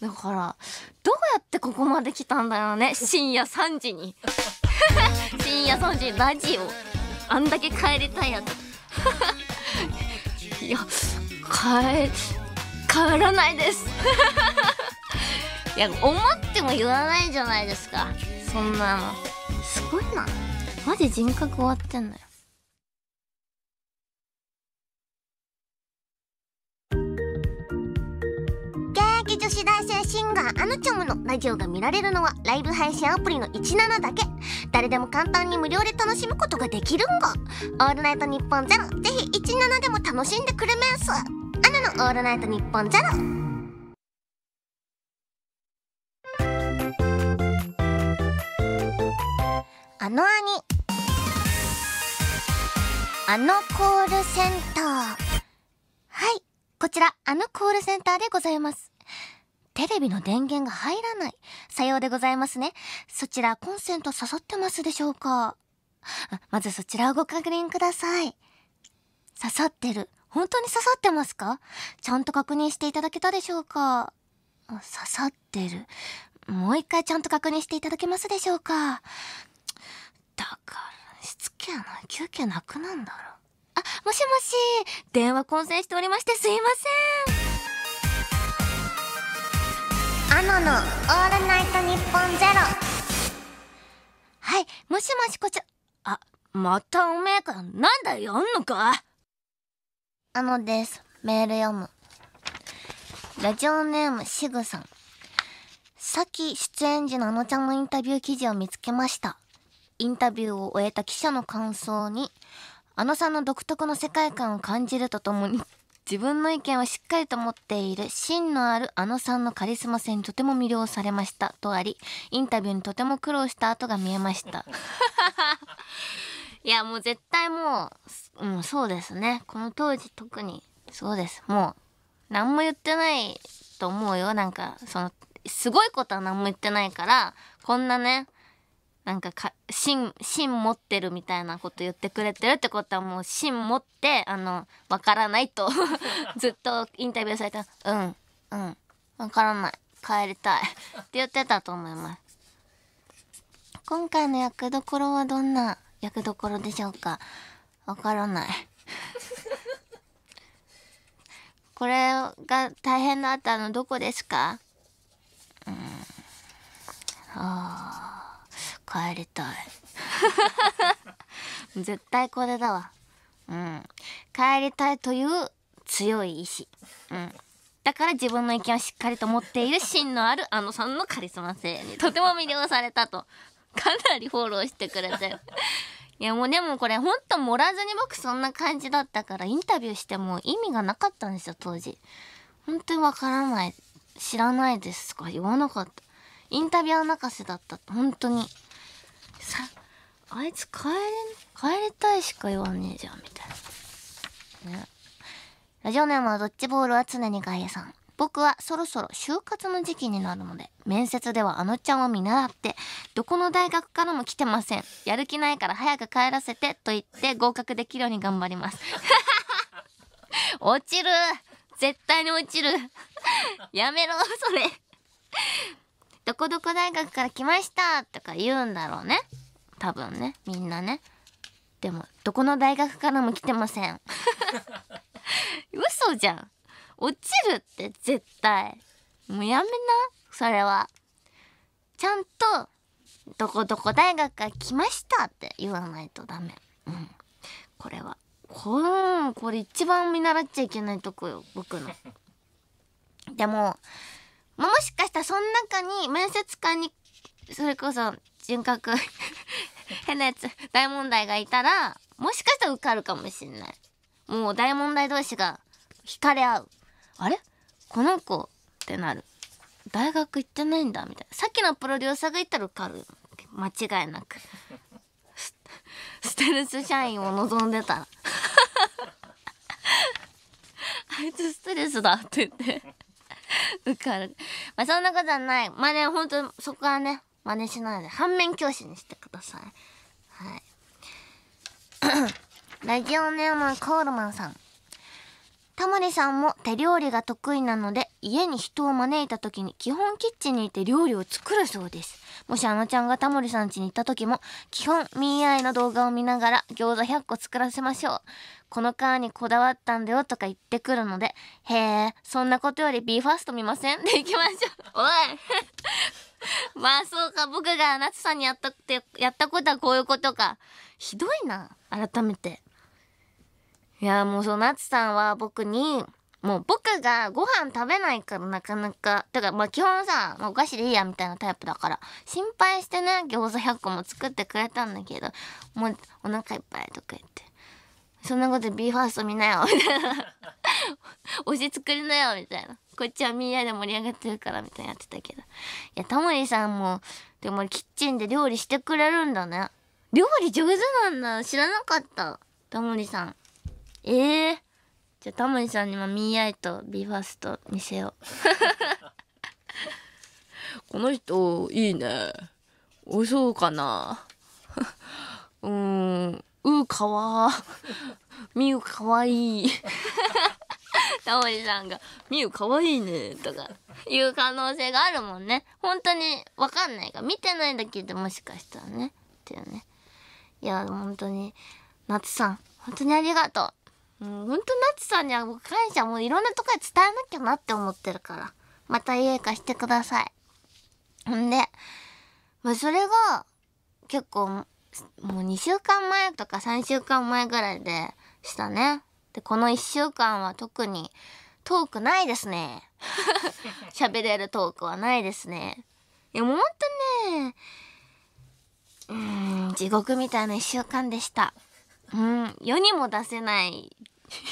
だから、どうやってここまで来たんだろうね。深夜3時に。深夜3時ラジオあんだけ帰りたいやつ いや帰帰らないです いや思っても言わないじゃないですかそんなのすごいなマジ人格終わってんのよ女子大シンガーあのちゃむのラジオが見られるのはライブ配信アプリの17だけ誰でも簡単に無料で楽しむことができるんがオールナイトニッポンゼロぜひ17でも楽しんでくれめんすアナのオールナイトニッポンゼロあの兄あのコールセンターはいこちらあのコールセンターでございますテレビの電源が入らない。さようでございますね。そちら、コンセント刺さってますでしょうかまずそちらをご確認ください。刺さってる。本当に刺さってますかちゃんと確認していただけたでしょうか刺さってる。もう一回ちゃんと確認していただけますでしょうかだから、しつけやな。休憩なくなんだろ。あ、もしもし。電話混戦しておりましてすいません。アノのオールナイトニッポンゼロはいもしもしこちらあまたおめえかなんだよあんのかあのですメール読むラジオネームしぐさんさっき出演時のあのちゃんのインタビュー記事を見つけましたインタビューを終えた記者の感想にあのさんの独特の世界観を感じるとともに自分の意見をしっかりと持っている芯のあるあのさんのカリスマ性にとても魅了されましたとありインタビューにとても苦労した跡が見えました いやもう絶対もう、うん、そうですねこの当時特にそうですもう何も言ってないと思うよなんかそのすごいことは何も言ってないからこんなねなんかか芯芯持ってるみたいなこと言ってくれてるってことはもう芯持ってあのわからないと ずっとインタビューされた「うんうんわからない帰りたい」って言ってたと思います。今回の役どころはどんな役どころでしょうかわからない これが大変だったのどこですかうんああ帰りたい 絶対これだわうん帰りたいという強い意志うんだから自分の意見をしっかりと持っている芯のある あのさんのカリスマ性にとても魅了されたとかなりフォローしてくれて いやもうでもこれほんと盛らずに僕そんな感じだったからインタビューしても意味がなかったんですよ当時本当にわからない知らないですとか言わなかったインタビュアー泣かせだった本当にさあいつ帰れ帰りたいしか言わねえじゃんみたいなねラジオネームはドッジボールは常にガイエさん僕はそろそろ就活の時期になるので面接ではあのちゃんを見習ってどこの大学からも来てませんやる気ないから早く帰らせてと言って合格できるように頑張ります 落ちる絶対に落ちるやめろそれどこどこ大学から来ましたとか言うんだろうね。多分ね、みんなね。でも、どこの大学からも来てません。嘘じゃん。落ちるって絶対。もうやめな、それは。ちゃんと、どこどこ大学から来ましたって言わないとダメ。うん。これは。この、これ一番見習っちゃいけないとこよ、僕の。でも、もしかしたらその中に面接官にそれこそ人格 変なやつ大問題がいたらもしかしたら受かるかもしんないもう大問題同士が惹かれ合うあれこの子ってなる大学行ってないんだみたいなさっきのプロデューサーが行ったら受かる間違いなく ステルス社員を望んでたら あいつステルスだって言って 受かる。まあ、そんなことはない。まあね、ほんと、そこはね、真似しないで、反面教師にしてください。はい。ラジオネームコールマンさん。タモリさんも手料理が得意なので、家に人を招いた時に基本キッチンにいて料理を作るそうです。もしあのちゃんがタモリさん家に行った時も、基本ミーアイの動画を見ながら餃子100個作らせましょう。このカーにこだわったんだよとか言ってくるので、へえ、そんなことより BE:FIRST 見ません でいきましょう。おい まあそうか、僕が夏さんにやったって、やったことはこういうことか。ひどいな、改めて。いや、もうその夏さんは僕に、もう僕がご飯食べないからなかなか、だからまあ基本さ、お菓子でいいやみたいなタイプだから、心配してね、餃子100個も作ってくれたんだけど、もうお腹いっぱいとか言って。そんなこと b ファースト見なよ、推 し作りなよ、みたいな。こっちはみんなで盛り上がってるから、みたいなやってたけど。いや、タモリさんも、でもキッチンで料理してくれるんだね。料理上手なんだ。知らなかった。タモリさん。ええー、じゃあタモリさんにもミーアイと BE:FIRST 見せよう。この人、いいね。おいそうかな。うん。うかわ みゆかわいい タモリさんが「みゆかわいいね」とかいう可能性があるもんね本当に分かんないが見てないだけでもしかしたらねっていうねいや本当に夏さん本当にありがとうもう本当夏さんには僕感謝もういろんなとこで伝えなきゃなって思ってるからまた家貸してくださいほんで、まあ、それが結構もう2週間前とか3週間前ぐらいでしたね。で、この1週間は特にトークないですね。喋れるトークはないですね。いや、もうほんとね、うん、地獄みたいな1週間でした。うん、世にも出せない、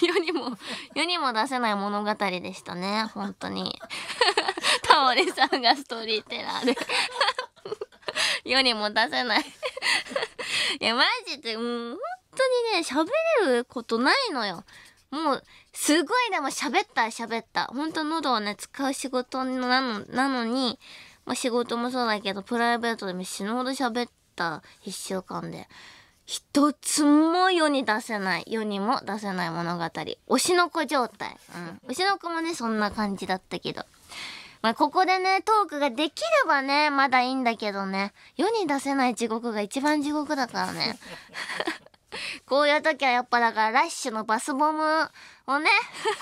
世にも、世にも出せない物語でしたね、本当に。タモリさんがストーリーテラーで世にも出せない いや、マジで、もう本当にね、喋れることないのよ。もう、すごいでも喋った喋った。本当喉をね、使う仕事なの、なのに、まあ、仕事もそうだけど、プライベートでも死ぬほど喋った一週間で。一つも世に出せない、世にも出せない物語。推しの子状態。うん。推しの子もね、そんな感じだったけど。まあ、ここでね、トークができればね、まだいいんだけどね、世に出せない地獄が一番地獄だからね。こういう時はやっぱだからラッシュのバスボムをね、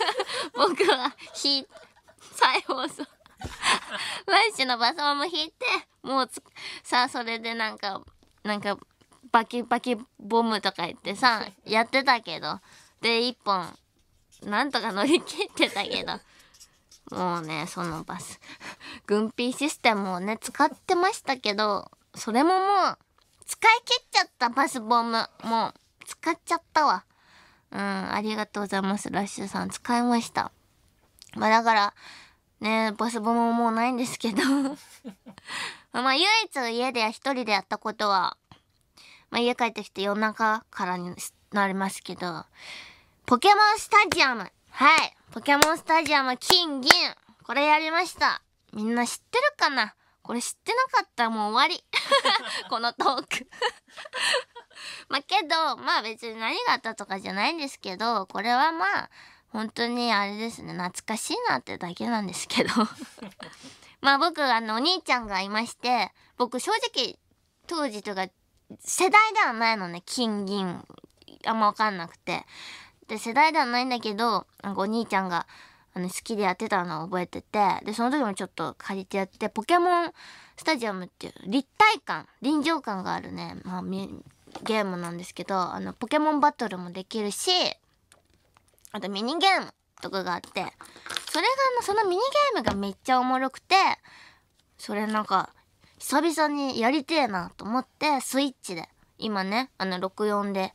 僕は引後。さ、再放送。ラッシュのバスボム引いて、もうさ、それでなんか、なんか、バキバキボムとか言ってさ、やってたけど、で、一本、なんとか乗り切ってたけど。もうね、そのバス。軍備システムをね、使ってましたけど、それももう、使い切っちゃったバスボム。もう、使っちゃったわ。うん、ありがとうございます。ラッシュさん、使いました。まあだから、ね、バスボムももうないんですけど まあ唯一家で一人でやったことは、まあ家帰ってきて夜中からになりますけど、ポケモンスタジアム。はい。ポケモンスタジアム金銀。これやりました。みんな知ってるかなこれ知ってなかったらもう終わり。このトーク まあけど、まあ別に何があったとかじゃないんですけど、これはまあ、本当にあれですね、懐かしいなってだけなんですけど まあ僕、あの、お兄ちゃんがいまして、僕正直、当時とか、世代ではないのね、金銀、あんまわかんなくて。で世代ではないんだけどなんかお兄ちゃんがあの好きでやってたのを覚えててでその時もちょっと借りてやってポケモンスタジアムっていう立体感臨場感があるね、まあ、ゲームなんですけどあのポケモンバトルもできるしあとミニゲームとかがあってそれがそのミニゲームがめっちゃおもろくてそれなんか久々にやりてえなと思ってスイッチで今ねあの64で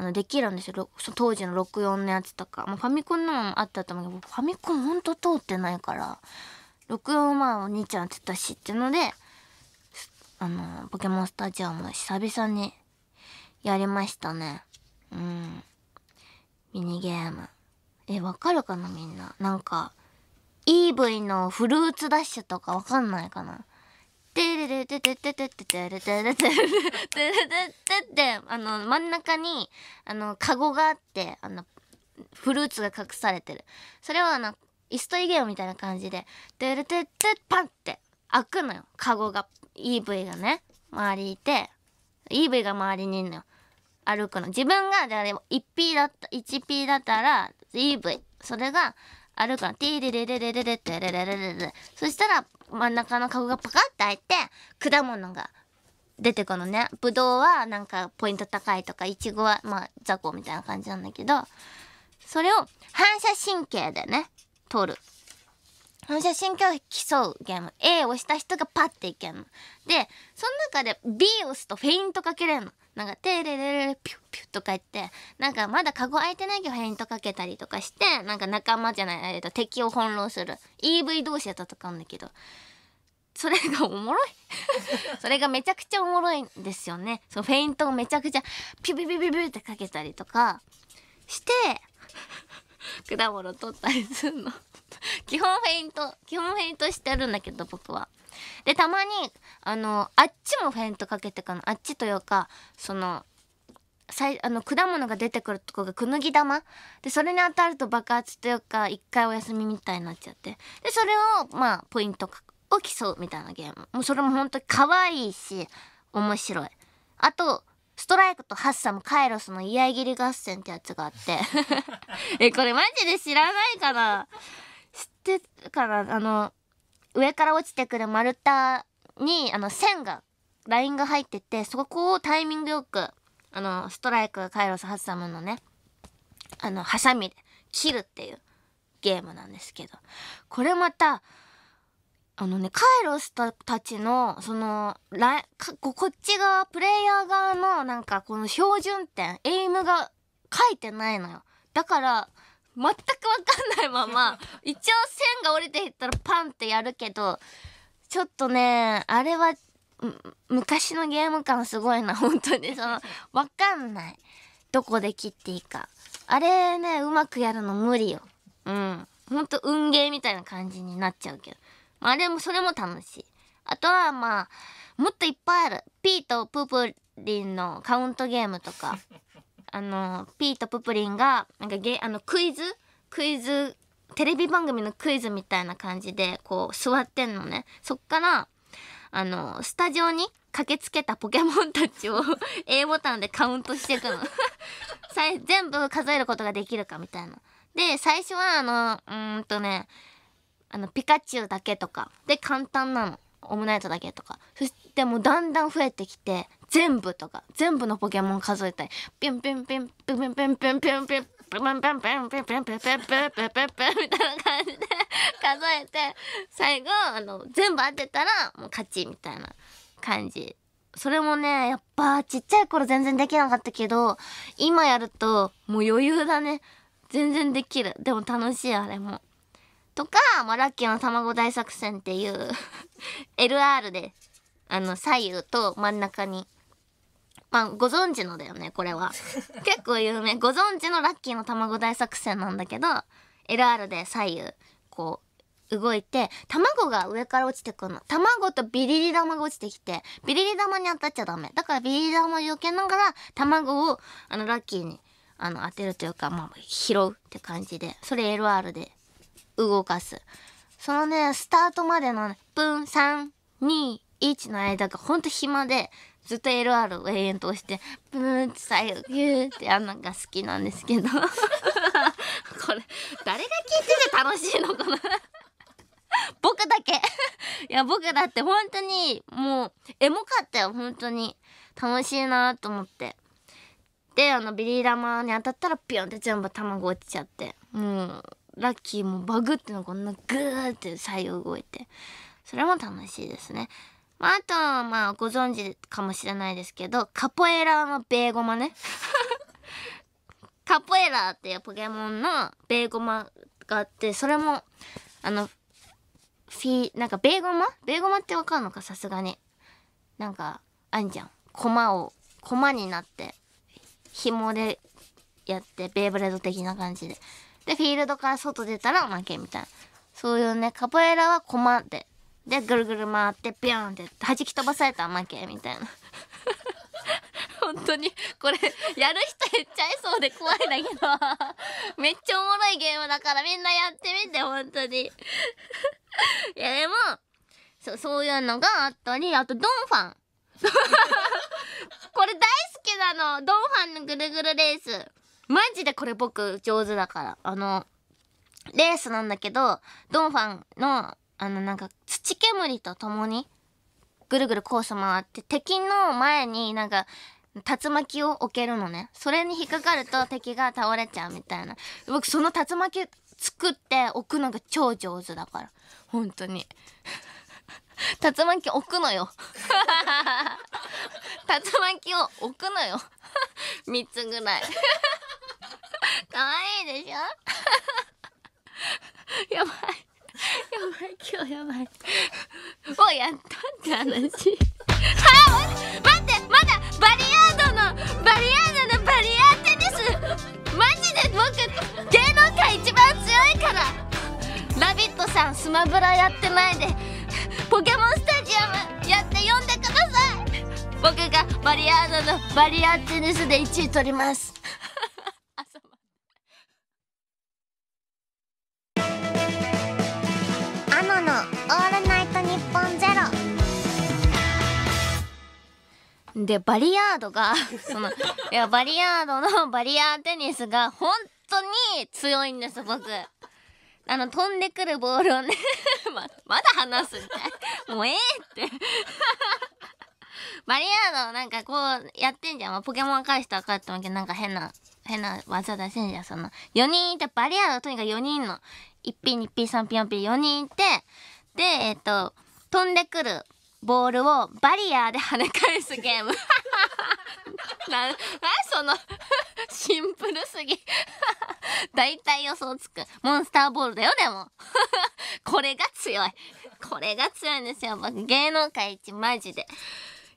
あのできるんですよそ当時の64のやつとか、まあ、ファミコンのもあったと思うけどファミコンほんと通ってないから64まあお兄ちゃんやってたしっていうのであのポケモンスタジアム久々にやりましたねうんミニゲームえわかるかなみんななんかイーブイのフルーツダッシュとかわかんないかなテレテテテテテテレテレテテテテテあの真ん中にあのカゴがあってあのフルーツが隠されてるそれはあの椅子とイゲオみたいな感じでテレテテパンって開くのよカゴが EV がね周りいて EV が周りにいるのよ歩くの自分がじゃあ 1P だった 1P だったら EV それが歩くのティーレレレレレレレレレレレそしたら真ん中のカゴがパカッて開いて果物が出てくのねぶどうはなんかポイント高いとかいちごはまあ雑魚みたいな感じなんだけどそれを反射神経でね取る反射神経を競うゲーム A をした人がパッていけるのでその中で B を押すとフェイントかけれるのなんか、テレレレピュッピュッとか言って、なんかまだカゴ開いてないけどフェイントかけたりとかして、なんか仲間じゃない、あれと、敵を翻弄する。EV 同士で戦うんだけど。それがおもろい それがめちゃくちゃおもろいんですよね。そのフェイントをめちゃくちゃピュピュピュピュピュってかけたりとかして、果物取ったりするの 基本フェイント、基本フェイントしてあるんだけど僕は。でたまにあのあっちもフェイントかけてかなあっちというかそのさいあの果物が出てくるとこがくぬぎ玉でそれに当たると爆発というか一回お休みみたいになっちゃってでそれをまあポイントを競うみたいなゲームもうそれも本当に可愛いし面白いあとストライクとハッサムカイロスの居合切り合戦ってやつがあって えこれマジで知らないかな知ってるからあの上から落ちてくる丸太に、あの、線が、ラインが入ってて、そこをタイミングよく、あの、ストライク、カイロス・ハッサムのね、あの、ハサミで切るっていうゲームなんですけど。これまた、あのね、カイロスたちの、その、ラここっち側、プレイヤー側の、なんか、この標準点、エイムが書いてないのよ。だから、全くわかんないまま、一応線が降りていったらパンってやるけど、ちょっとね、あれは、昔のゲーム感すごいな、本当に。その、わかんない。どこで切っていいか。あれね、うまくやるの無理よ。うん。ほんと、運ゲーみたいな感じになっちゃうけど。まあ、あれも、それも楽しい。あとは、まあ、もっといっぱいある。ピーとプープリンのカウントゲームとか。あの、ピーとププリンが、なんかゲ、あの、クイズクイズ、テレビ番組のクイズみたいな感じで、こう、座ってんのね。そっから、あの、スタジオに駆けつけたポケモンたちを A ボタンでカウントしていくの 全部数えることができるかみたいな。で、最初はあの、うんとね、あの、ピカチュウだけとか、で、簡単なの。オムライトだけとか。そしてもうだんだん増えてきて、全部とか、全部のポケモン数えたい。ピンピンピン、ピンピンピンピンピンピン。ペンペンペンペンペンペンペンペンペンペンペンペンみたいな感じで数えて最後あの全部当てたらもう勝ちみたいな感じそれもねやっぱちっちゃい頃全然できなかったけど今やるともう余裕だね全然できるでも楽しいあれもとか、まあ、ラッキーの卵大作戦っていう LR であの左右と真ん中にまあ、ご存知のだよね、これは。結構有名。ご存知のラッキーの卵大作戦なんだけど、LR で左右、こう、動いて、卵が上から落ちてくるの。卵とビリリ玉が落ちてきて、ビリリ玉に当たっちゃダメ。だからビリリ玉を避けながら、卵を、あの、ラッキーに、あの、当てるというか、まあ、拾うって感じで、それ LR で動かす。そのね、スタートまでの、ね、分3、2、1の間がほんと暇で、ずっと LR を永遠と押して、ブーンって左右、ギューってやるのが好きなんですけど。これ、誰が聞いてて楽しいのかな 僕だけ いや、僕だって本当に、もう、エモかったよ、本当に。楽しいなと思って。で、あの、ビリー玉に当たったらピョンって全部卵落ちちゃって。もう、ラッキーもバグってのこんなグーって左右動いて。それも楽しいですね。まあ、あと、まあ、ご存知かもしれないですけど、カポエラのベーゴマね。カポエラっていうポケモンのベーゴマがあって、それも、あの、フィなんかベーゴマベーゴマってわかるのかさすがに。なんか、あんじゃん。駒を、駒になって、紐でやって、ベーブレード的な感じで。で、フィールドから外出たら負けみたいな。そういうね、カポエラはマででぐるぐる回ってビューンって弾き飛ばされた負けみたいな 本当にこれやる人減っちゃいそうで怖いんだけど めっちゃおもろいゲームだからみんなやってみて本当にいやでもそそういうのがあったりあとドンファンこれ大好きなのドンファンのぐるぐるレースマジでこれ僕上手だからあのレースなんだけどドンファンのあのなんか土煙と共にぐるぐるコース回って敵の前になんか竜巻を置けるのねそれに引っかかると敵が倒れちゃうみたいな僕その竜巻作って置くのが超上手だから本当に 竜巻置くのよ 竜巻を置くのよ3 つぐらい可愛いでしょやばいばい今日やばいもうやったって話はあ待ってまだバリアードのバリアードのバリアーテですマジで僕芸能界一番強いから「ラビット!」さんスマブラやって前でポケモンスタジアムやって読んでください僕がバリアードのバリアーテニスで1位取りますでバリヤードが そのいやバリヤードの バリヤーテニスが本当に強いんです僕。あの飛んでくるボールをね ままだ話すたい。もうええってバリヤードなんかこうやってんじゃん、まあ、ポケモン返して分かってもけどなんか変な変な技出せんじゃんその4人いてバリヤードとにかく4人の1品2品3品4品4人いてでえっ、と飛んでくるボールをバリアーで跳ね返すゲーム ななその シンプルすぎだいたい予想つくモンスターボールだよでも これが強いこれが強いんですよ僕芸能界一マジで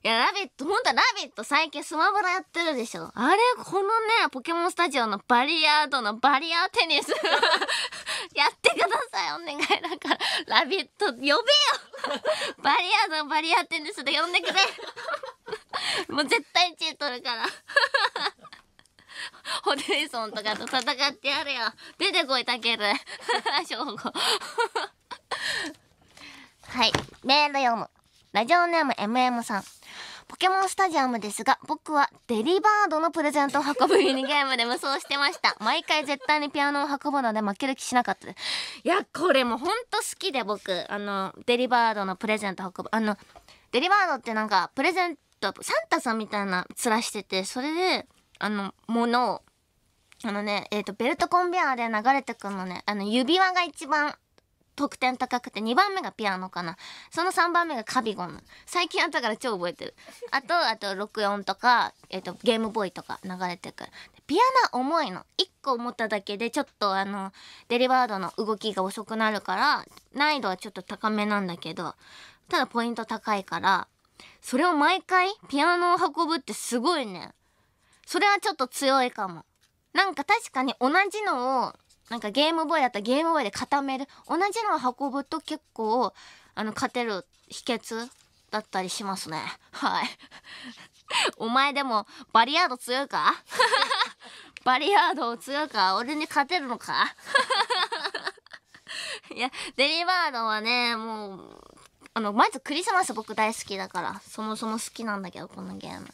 いや、ラビット、ほんとラビット最近スマブラやってるでしょ。あれ、このね、ポケモンスタジオのバリアードのバリアーテニス やってください、お願いだから。ラビット、呼べよ バリアードのバリアーテニスで呼んでくれ もう絶対1位取るから。ホテイソンとかと戦ってやるよ。出てこい、たける。ショーゴ。はい。メール読む。ラジオネーム MM さん。ポケモンスタジアムですが、僕はデリバードのプレゼントを運ぶミニゲームで無双してました。毎回絶対にピアノを運ぶので負ける気しなかったです。いや、これもほんと好きで僕、あの、デリバードのプレゼント運ぶ。あの、デリバードってなんか、プレゼント、サンタさんみたいな面してて、それで、あの、物を、あのね、えっ、ー、と、ベルトコンベアで流れてくるのね、あの、指輪が一番得点高くて2番目がピアノかなその3番目がカビゴン最近あったから超覚えてるあとあと64とか、えーと、とゲームボーイとか流れてくるピアノ重いの1個持っただけでちょっとあのデリバードの動きが遅くなるから難易度はちょっと高めなんだけどただポイント高いからそれを毎回ピアノを運ぶってすごいねそれはちょっと強いかもなんか確かに同じのをなんかゲームボーイだったらゲームボーイで固める。同じのを運ぶと結構、あの、勝てる秘訣だったりしますね。はい。お前でも、バリアード強いか バリアード強いか俺に勝てるのか いや、デリバードはね、もう、あの、まずクリスマス僕大好きだから、そもそも好きなんだけど、このゲーム。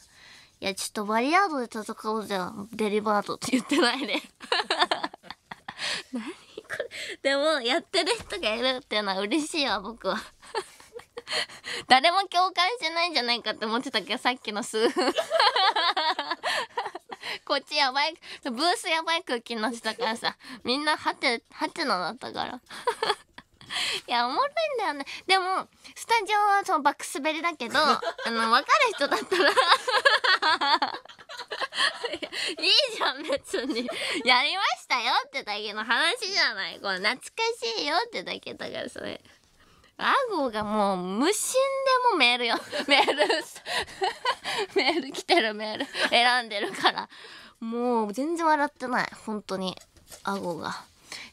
いや、ちょっとバリアードで戦おうじゃデリバードって言ってないで、ね。何これでもやってる人がいるっていうのは嬉しいわ僕は 誰も共感しないんじゃないかって思ってたけどさっきの数 こっちやばいブースやばい空気になってたからさみんなハテハテナだったからいや、おもろいんだよね。でも、スタジオはそのバックスベリだけど、あの、わかる人だったら いいじゃん、別に。やりましたよってだけの話じゃない。これ、懐かしいよってだけだから、それ。アゴがもう無心でもメールよ。メール、メール来てるメール選んでるから。もう全然笑ってない。本当に。アゴが。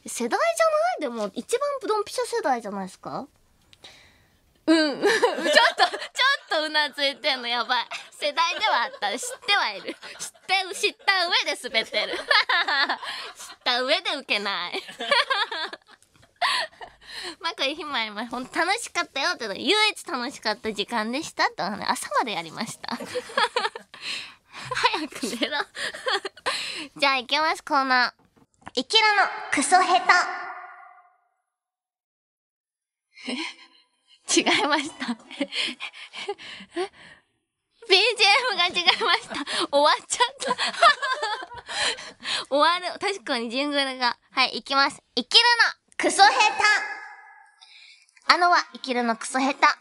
世代じゃないでも一番ドンピシャ世代じゃないですかうん ちょっとちょっとうなずいてんのやばい世代ではあった知ってはいる知って知った上で滑ってる 知った上で受けないマこれヒマイマイほん楽しかったよって唯一楽しかった時間でしたって朝までやりました 早く寝ろじゃあ行きますコーナー生きるのクソヘタ。違いました。BGM が違いました。終わっちゃった。終わる。確かにジングルが。はい、いきます。生きるのクソヘタ。あのは生きるのクソヘタ。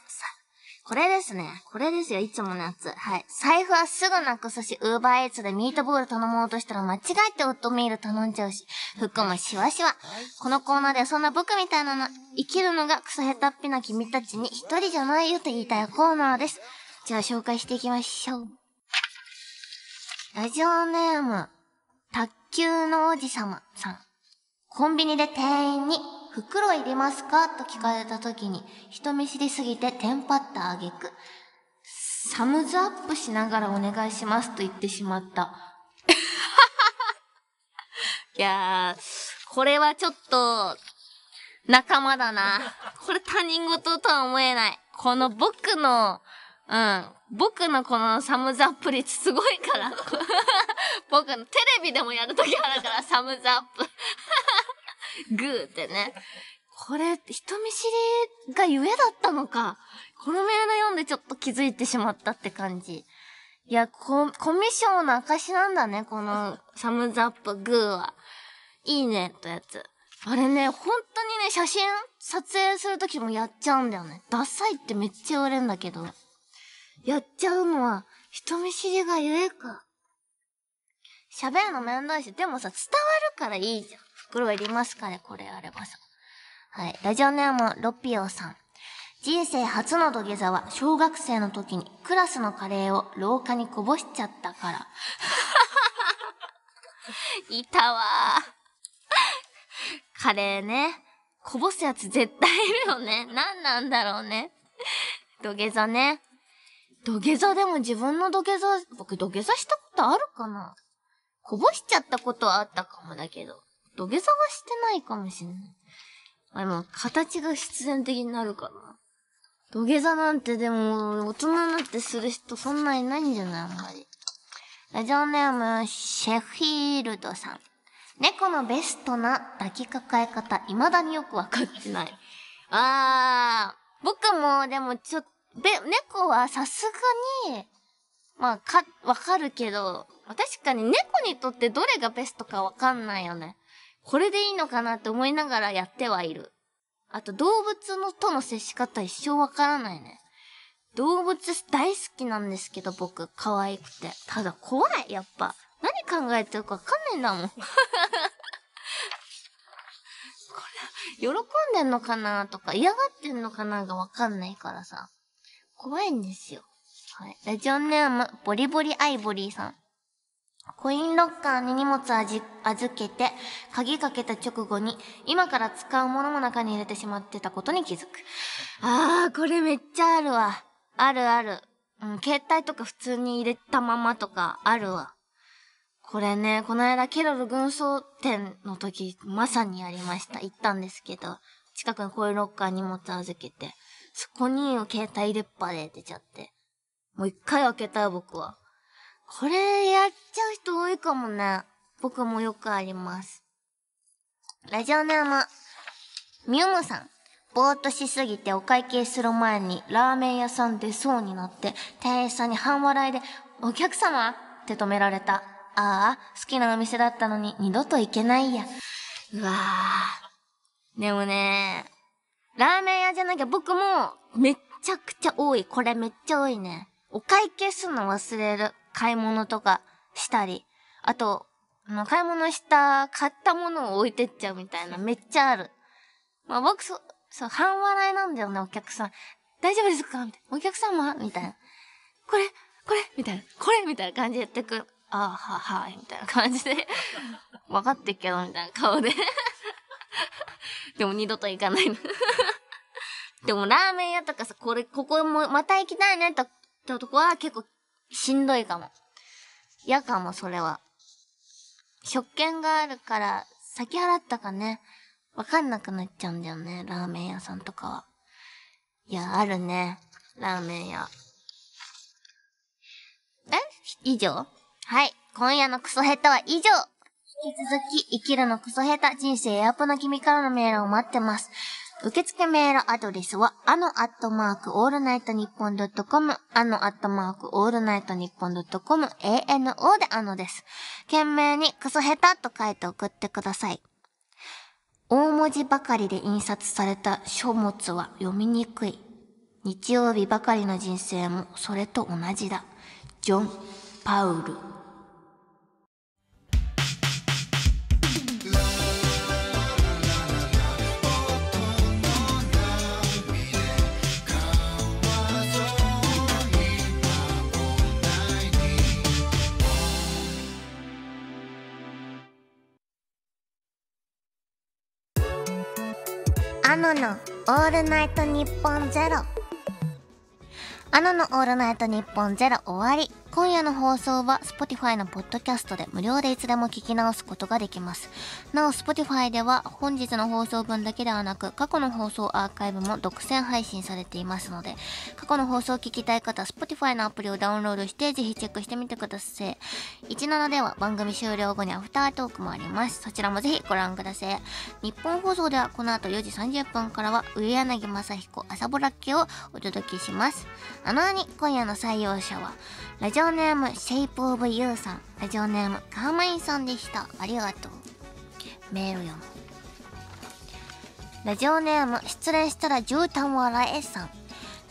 これですね。これですよ。いつものやつ。はい。財布はすぐなくすし、ウーバーイツでミートボール頼もうとしたら間違えてオットミール頼んじゃうし、服もシワシワ。このコーナーではそんな僕みたいなの、生きるのがクソヘタっぴな君たちに一人じゃないよと言いたいコーナーです。じゃあ紹介していきましょう。ラジオネーム、卓球の王子様さん。コンビニで店員に袋いりますかと聞かれた時に、人見知りすぎてテンパった挙句、サムズアップしながらお願いしますと言ってしまった。いやー、これはちょっと、仲間だな。これ他人事とは思えない。この僕の、うん。僕のこのサムズアップ率すごいから。僕のテレビでもやるときあるから、サムズアップ。グーってね。これ、人見知りがゆえだったのか。このメール読んでちょっと気づいてしまったって感じ。いや、コ、コミッションの証なんだね、このサムズアップグーは。いいね、とやつ。あれね、本当にね、写真撮影するときもやっちゃうんだよね。ダサいってめっちゃ言われんだけど。やっちゃうのは、人見知りがゆえか。喋るの面倒いし、でもさ、伝わるからいいじゃん。袋いりますかねこれあればさ。はい。ラジオネーム、ロピオさん。人生初の土下座は、小学生の時にクラスのカレーを廊下にこぼしちゃったから。いたわカレーね。こぼすやつ絶対いるよね。何なんだろうね。土下座ね。土下座でも自分の土下座、僕土下座したことあるかなこぼしちゃったことはあったかもだけど。土下座はしてないかもしれない。あ、でも、形が必然的になるかな。土下座なんてでも、大人になってする人そんなにないんじゃないあんまり。ラジオネーム、シェフィールドさん。猫のベストな抱きかかえ方、未だによくわかってない。あー、僕もでもちょっと、猫はさすがに、まあ、か、わかるけど、確かに猫にとってどれがベストかわかんないよね。これでいいのかなって思いながらやってはいる。あと動物のとの接し方一生わからないね。動物大好きなんですけど僕、可愛くて。ただ怖い、やっぱ。何考えてるかわかんないんだもん。これ、喜んでんのかなとか、嫌がってんのかながわかんないからさ。怖いんですよ。はい。ラジオネーム、ボリボリアイボリーさん。コインロッカーに荷物預けて、鍵かけた直後に、今から使うものも中に入れてしまってたことに気づく。あー、これめっちゃあるわ。あるある。うん、携帯とか普通に入れたままとかあるわ。これね、この間ケロル軍曹店の時、まさにやりました。行ったんですけど、近くにコインロッカーに荷物預けて、そこに携帯入れっぱで出ちゃって。もう一回開けたよ、僕は。これやっちゃう人多いかもね。僕もよくあります。ラジオネーム、みゆむさん。ぼーっとしすぎてお会計する前にラーメン屋さん出そうになって店員さんに半笑いでお客様って止められた。ああ、好きなお店だったのに二度と行けないや。うわー。でもねラーメン屋じゃなきゃ僕もめっちゃくちゃ多い。これめっちゃ多いね。お会計すんの忘れる。買い物とかしたり、あと、買い物した、買ったものを置いてっちゃうみたいな、めっちゃある。まあ僕、そ、そう、半笑いなんだよね、お客さん。大丈夫ですかみたいな。お客様みたいな。これ、これみたいな。これみたいな感じでやってくああ、は、はい、みたいな感じで。分かってっけど、みたいな顔で でも二度と行かないの でもラーメン屋とかさ、これ、ここもまた行きたいねと、ってとこは結構しんどいかも。嫌かも、それは。食券があるから、先払ったかね、わかんなくなっちゃうんだよね、ラーメン屋さんとかは。いや、あるね、ラーメン屋。え以上はい。今夜のクソヘタは以上引き続き、生きるのクソヘタ、人生エアポな君からのメールを待ってます。受付メールアドレスは、あのアットマークオールナイトニッポンドットコム、あのアットマークオールナイトニッポンドットコム、ANO であのです。懸命にクソヘタと書いて送ってください。大文字ばかりで印刷された書物は読みにくい。日曜日ばかりの人生もそれと同じだ。ジョン・パウル。ノのオールナイトニッポンゼロ。アノのオールナイトニッポンゼロ終わり。今夜の放送は Spotify のポッドキャストで無料でいつでも聞き直すことができます。なお Spotify では本日の放送分だけではなく過去の放送アーカイブも独占配信されていますので過去の放送を聞きたい方 Spotify のアプリをダウンロードしてぜひチェックしてみてください。17では番組終了後にアフタートークもあります。そちらもぜひご覧ください。日本放送ではこの後4時30分からは上柳正彦朝ぼらっけをお届けします。あのに今夜の採用者はラジオネームシェイプオブユーさんラジオネームカーマインさんでしたありがとうメール読むラジオネーム失恋したら絨毯を洗えさん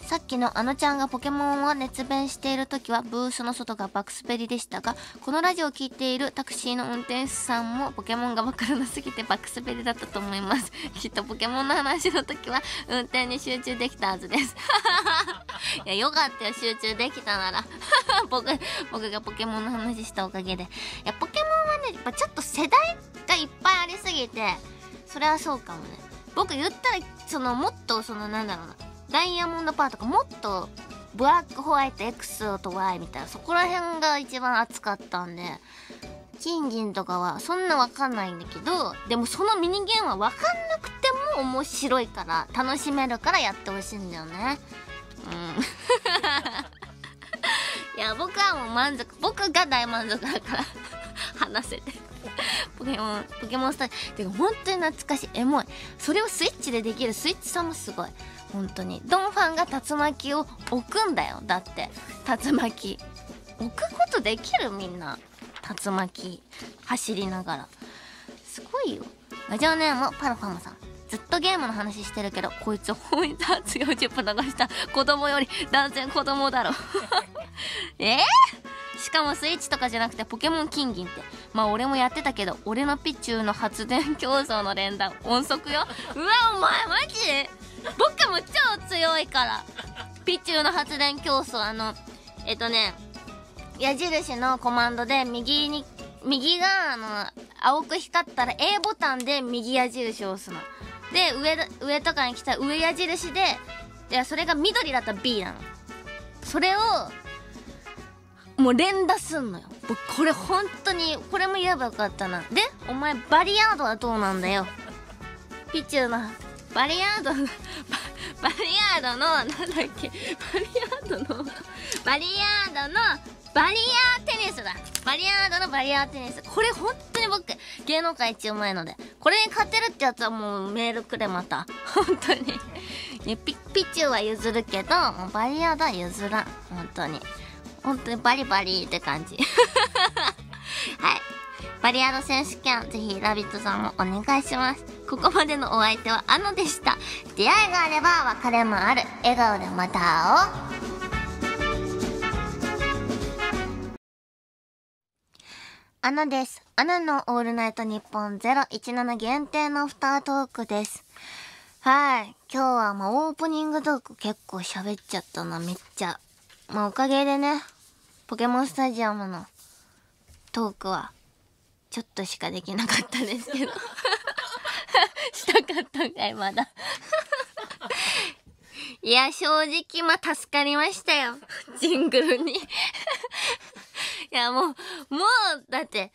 さっきのあのちゃんがポケモンを熱弁している時はブースの外がバックスベリでしたがこのラジオを聴いているタクシーの運転手さんもポケモンがわからなすぎてバックスベリだったと思います きっとポケモンの話の時は運転に集中できたはずです いやよかったよ集中できたなら 僕僕がポケモンの話したおかげでいやポケモンはねやっぱちょっと世代がいっぱいありすぎてそれはそうかもね僕言ったらそのもっとそのなんだろうなダイヤモンドパーとかもっとブラックホワイト X と Y みたいなそこら辺が一番熱かったんで金銀とかはそんなわかんないんだけどでもそのミニゲームはわかんなくても面白いから楽しめるからやってほしいんだよねうん いや僕はもう満足僕が大満足だから話せてポケモンポケモンスタイでてか本当に懐かしいエモいそれをスイッチでできるスイッチさんもすごい本当にドンファンが竜巻を置くんだよだって竜巻置くことできるみんな竜巻走りながらすごいよラジオネームパラファムさんずっとゲームの話してるけどこいつ本強発40分流した子供より断然子供だろ えー、しかもスイッチとかじゃなくてポケモン金銀ってまあ俺もやってたけど俺のピチューの発電競争の連打音速ようわお前マジ僕も超強いからピチューの発電競争あのえっとね矢印のコマンドで右に右があの青く光ったら A ボタンで右矢印を押すので上上とかに来た上矢印ででそれが緑だったら B なのそれをもう連打すんのよ僕これ本当にこれも言えばよかったなでお前バリアードはどうなんだよピチューのバリアードのバリアードのなんだっけバリアードのバリアードのバリアーテニスだバリアードのバリアーテニスこれ本当に僕芸能界一うまいのでこれに勝てるってやつはもうメールくれまた本当にねピピチューは譲るけどバリアードは譲らん本当に本当にバリバリって感じ はいバリアド選手権、ぜひ、ラビットさんもお願いします。ここまでのお相手はアノでした。出会いがあれば別れもある。笑顔でまた会おう。アナです。アナのオールナイトニッポン017限定のアフタートークです。はい。今日はまあオープニングトーク結構喋っちゃったな、めっちゃ。まあおかげでね、ポケモンスタジアムのトークはちょっとしかできなかったですけど したかったんかいまだいや正直まあ助かりましたよジングルにいやもうもうだって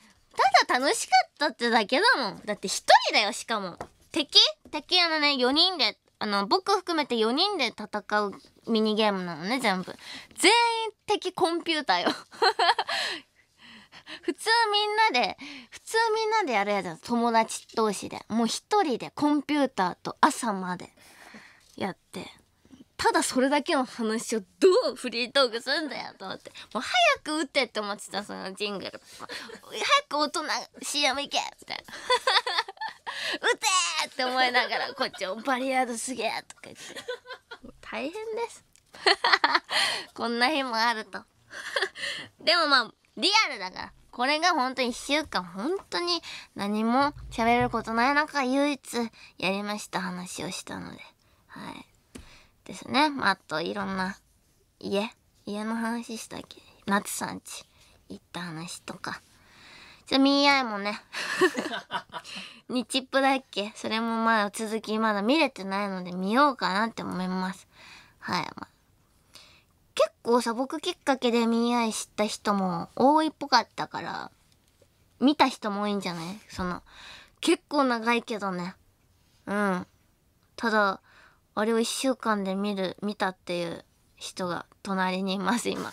ただ楽しかったってだけだもんだって一人だよしかも敵敵あのね4人であの僕含めて4人で戦うミニゲームなのね全部全員敵コンピューターよ普通みんなで、普通みんなでやるやつ友達同士で。もう一人でコンピューターと朝までやって。ただそれだけの話をどうフリートークするんだよと思ってもう早く打ってって思ってたそのジングル早く大人 CM 行けみたいな打てって思いながらこっちをバリアードすげえとか言って大変です こんな日もあるとでもまあリアルだからこれが本当に1週間本当に何も喋ることない中唯一やりました話をしたので。はい。ですね。まあ、といろんな家、家の話したっけ夏さんち行った話とか。じゃあ、ミーアイもね。日プだっけそれもまだ続きまだ見れてないので見ようかなって思います。はい。まあ結構さ、僕きっかけで見合い知った人も多いっぽかったから、見た人も多いんじゃないその、結構長いけどね。うん。ただ、あれを1週間で見る、見たっていう人が隣にいます、今。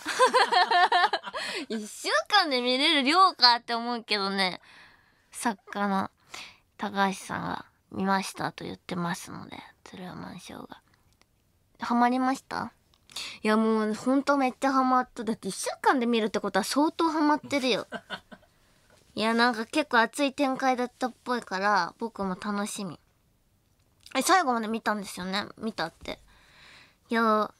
1 週間で見れる量かって思うけどね、作家の高橋さんが見ましたと言ってますので、鶴山翔が。ハマりましたいやもうほんとめっちゃハマっただって1週間で見るってことは相当ハマってるよ いやなんか結構熱い展開だったっぽいから僕も楽しみえ最後まで見たんですよね見たっていや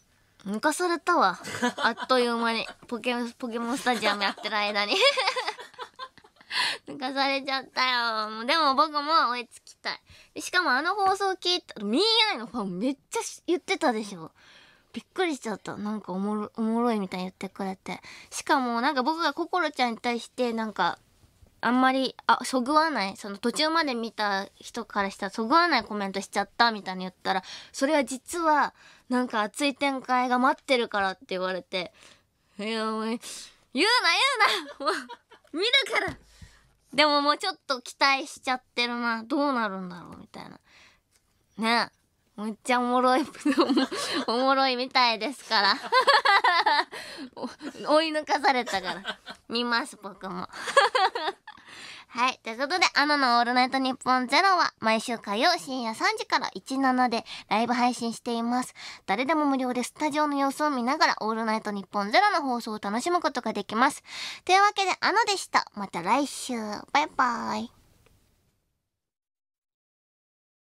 抜かされたわ あっという間にポケポケモンスタジアムやってる間に 抜かされちゃったよもうでも僕も追いつきたいしかもあの放送聞いたミーアイのファンめっちゃ言ってたでしょびっくりしちゃった。なんかおもろおもろいみたいに言ってくれて。しかもなんか僕が心ちゃんに対してなんかあんまり、あ、そぐわない、その途中まで見た人からしたら、そぐわないコメントしちゃったみたいに言ったら、それは実は、なんか熱い展開が待ってるからって言われて、いや、言うな言うなもう、見るからでももうちょっと期待しちゃってるな。どうなるんだろうみたいな。ね。めっちゃおもろい おもろいみたいですから 追い抜かされたから見ます僕も はい。ということで、アナのオールナイトニッポンゼロは、毎週火曜深夜3時から17でライブ配信しています。誰でも無料でスタジオの様子を見ながら、オールナイトニッポンゼロの放送を楽しむことができます。というわけで、アナでした。また来週。バイバイ。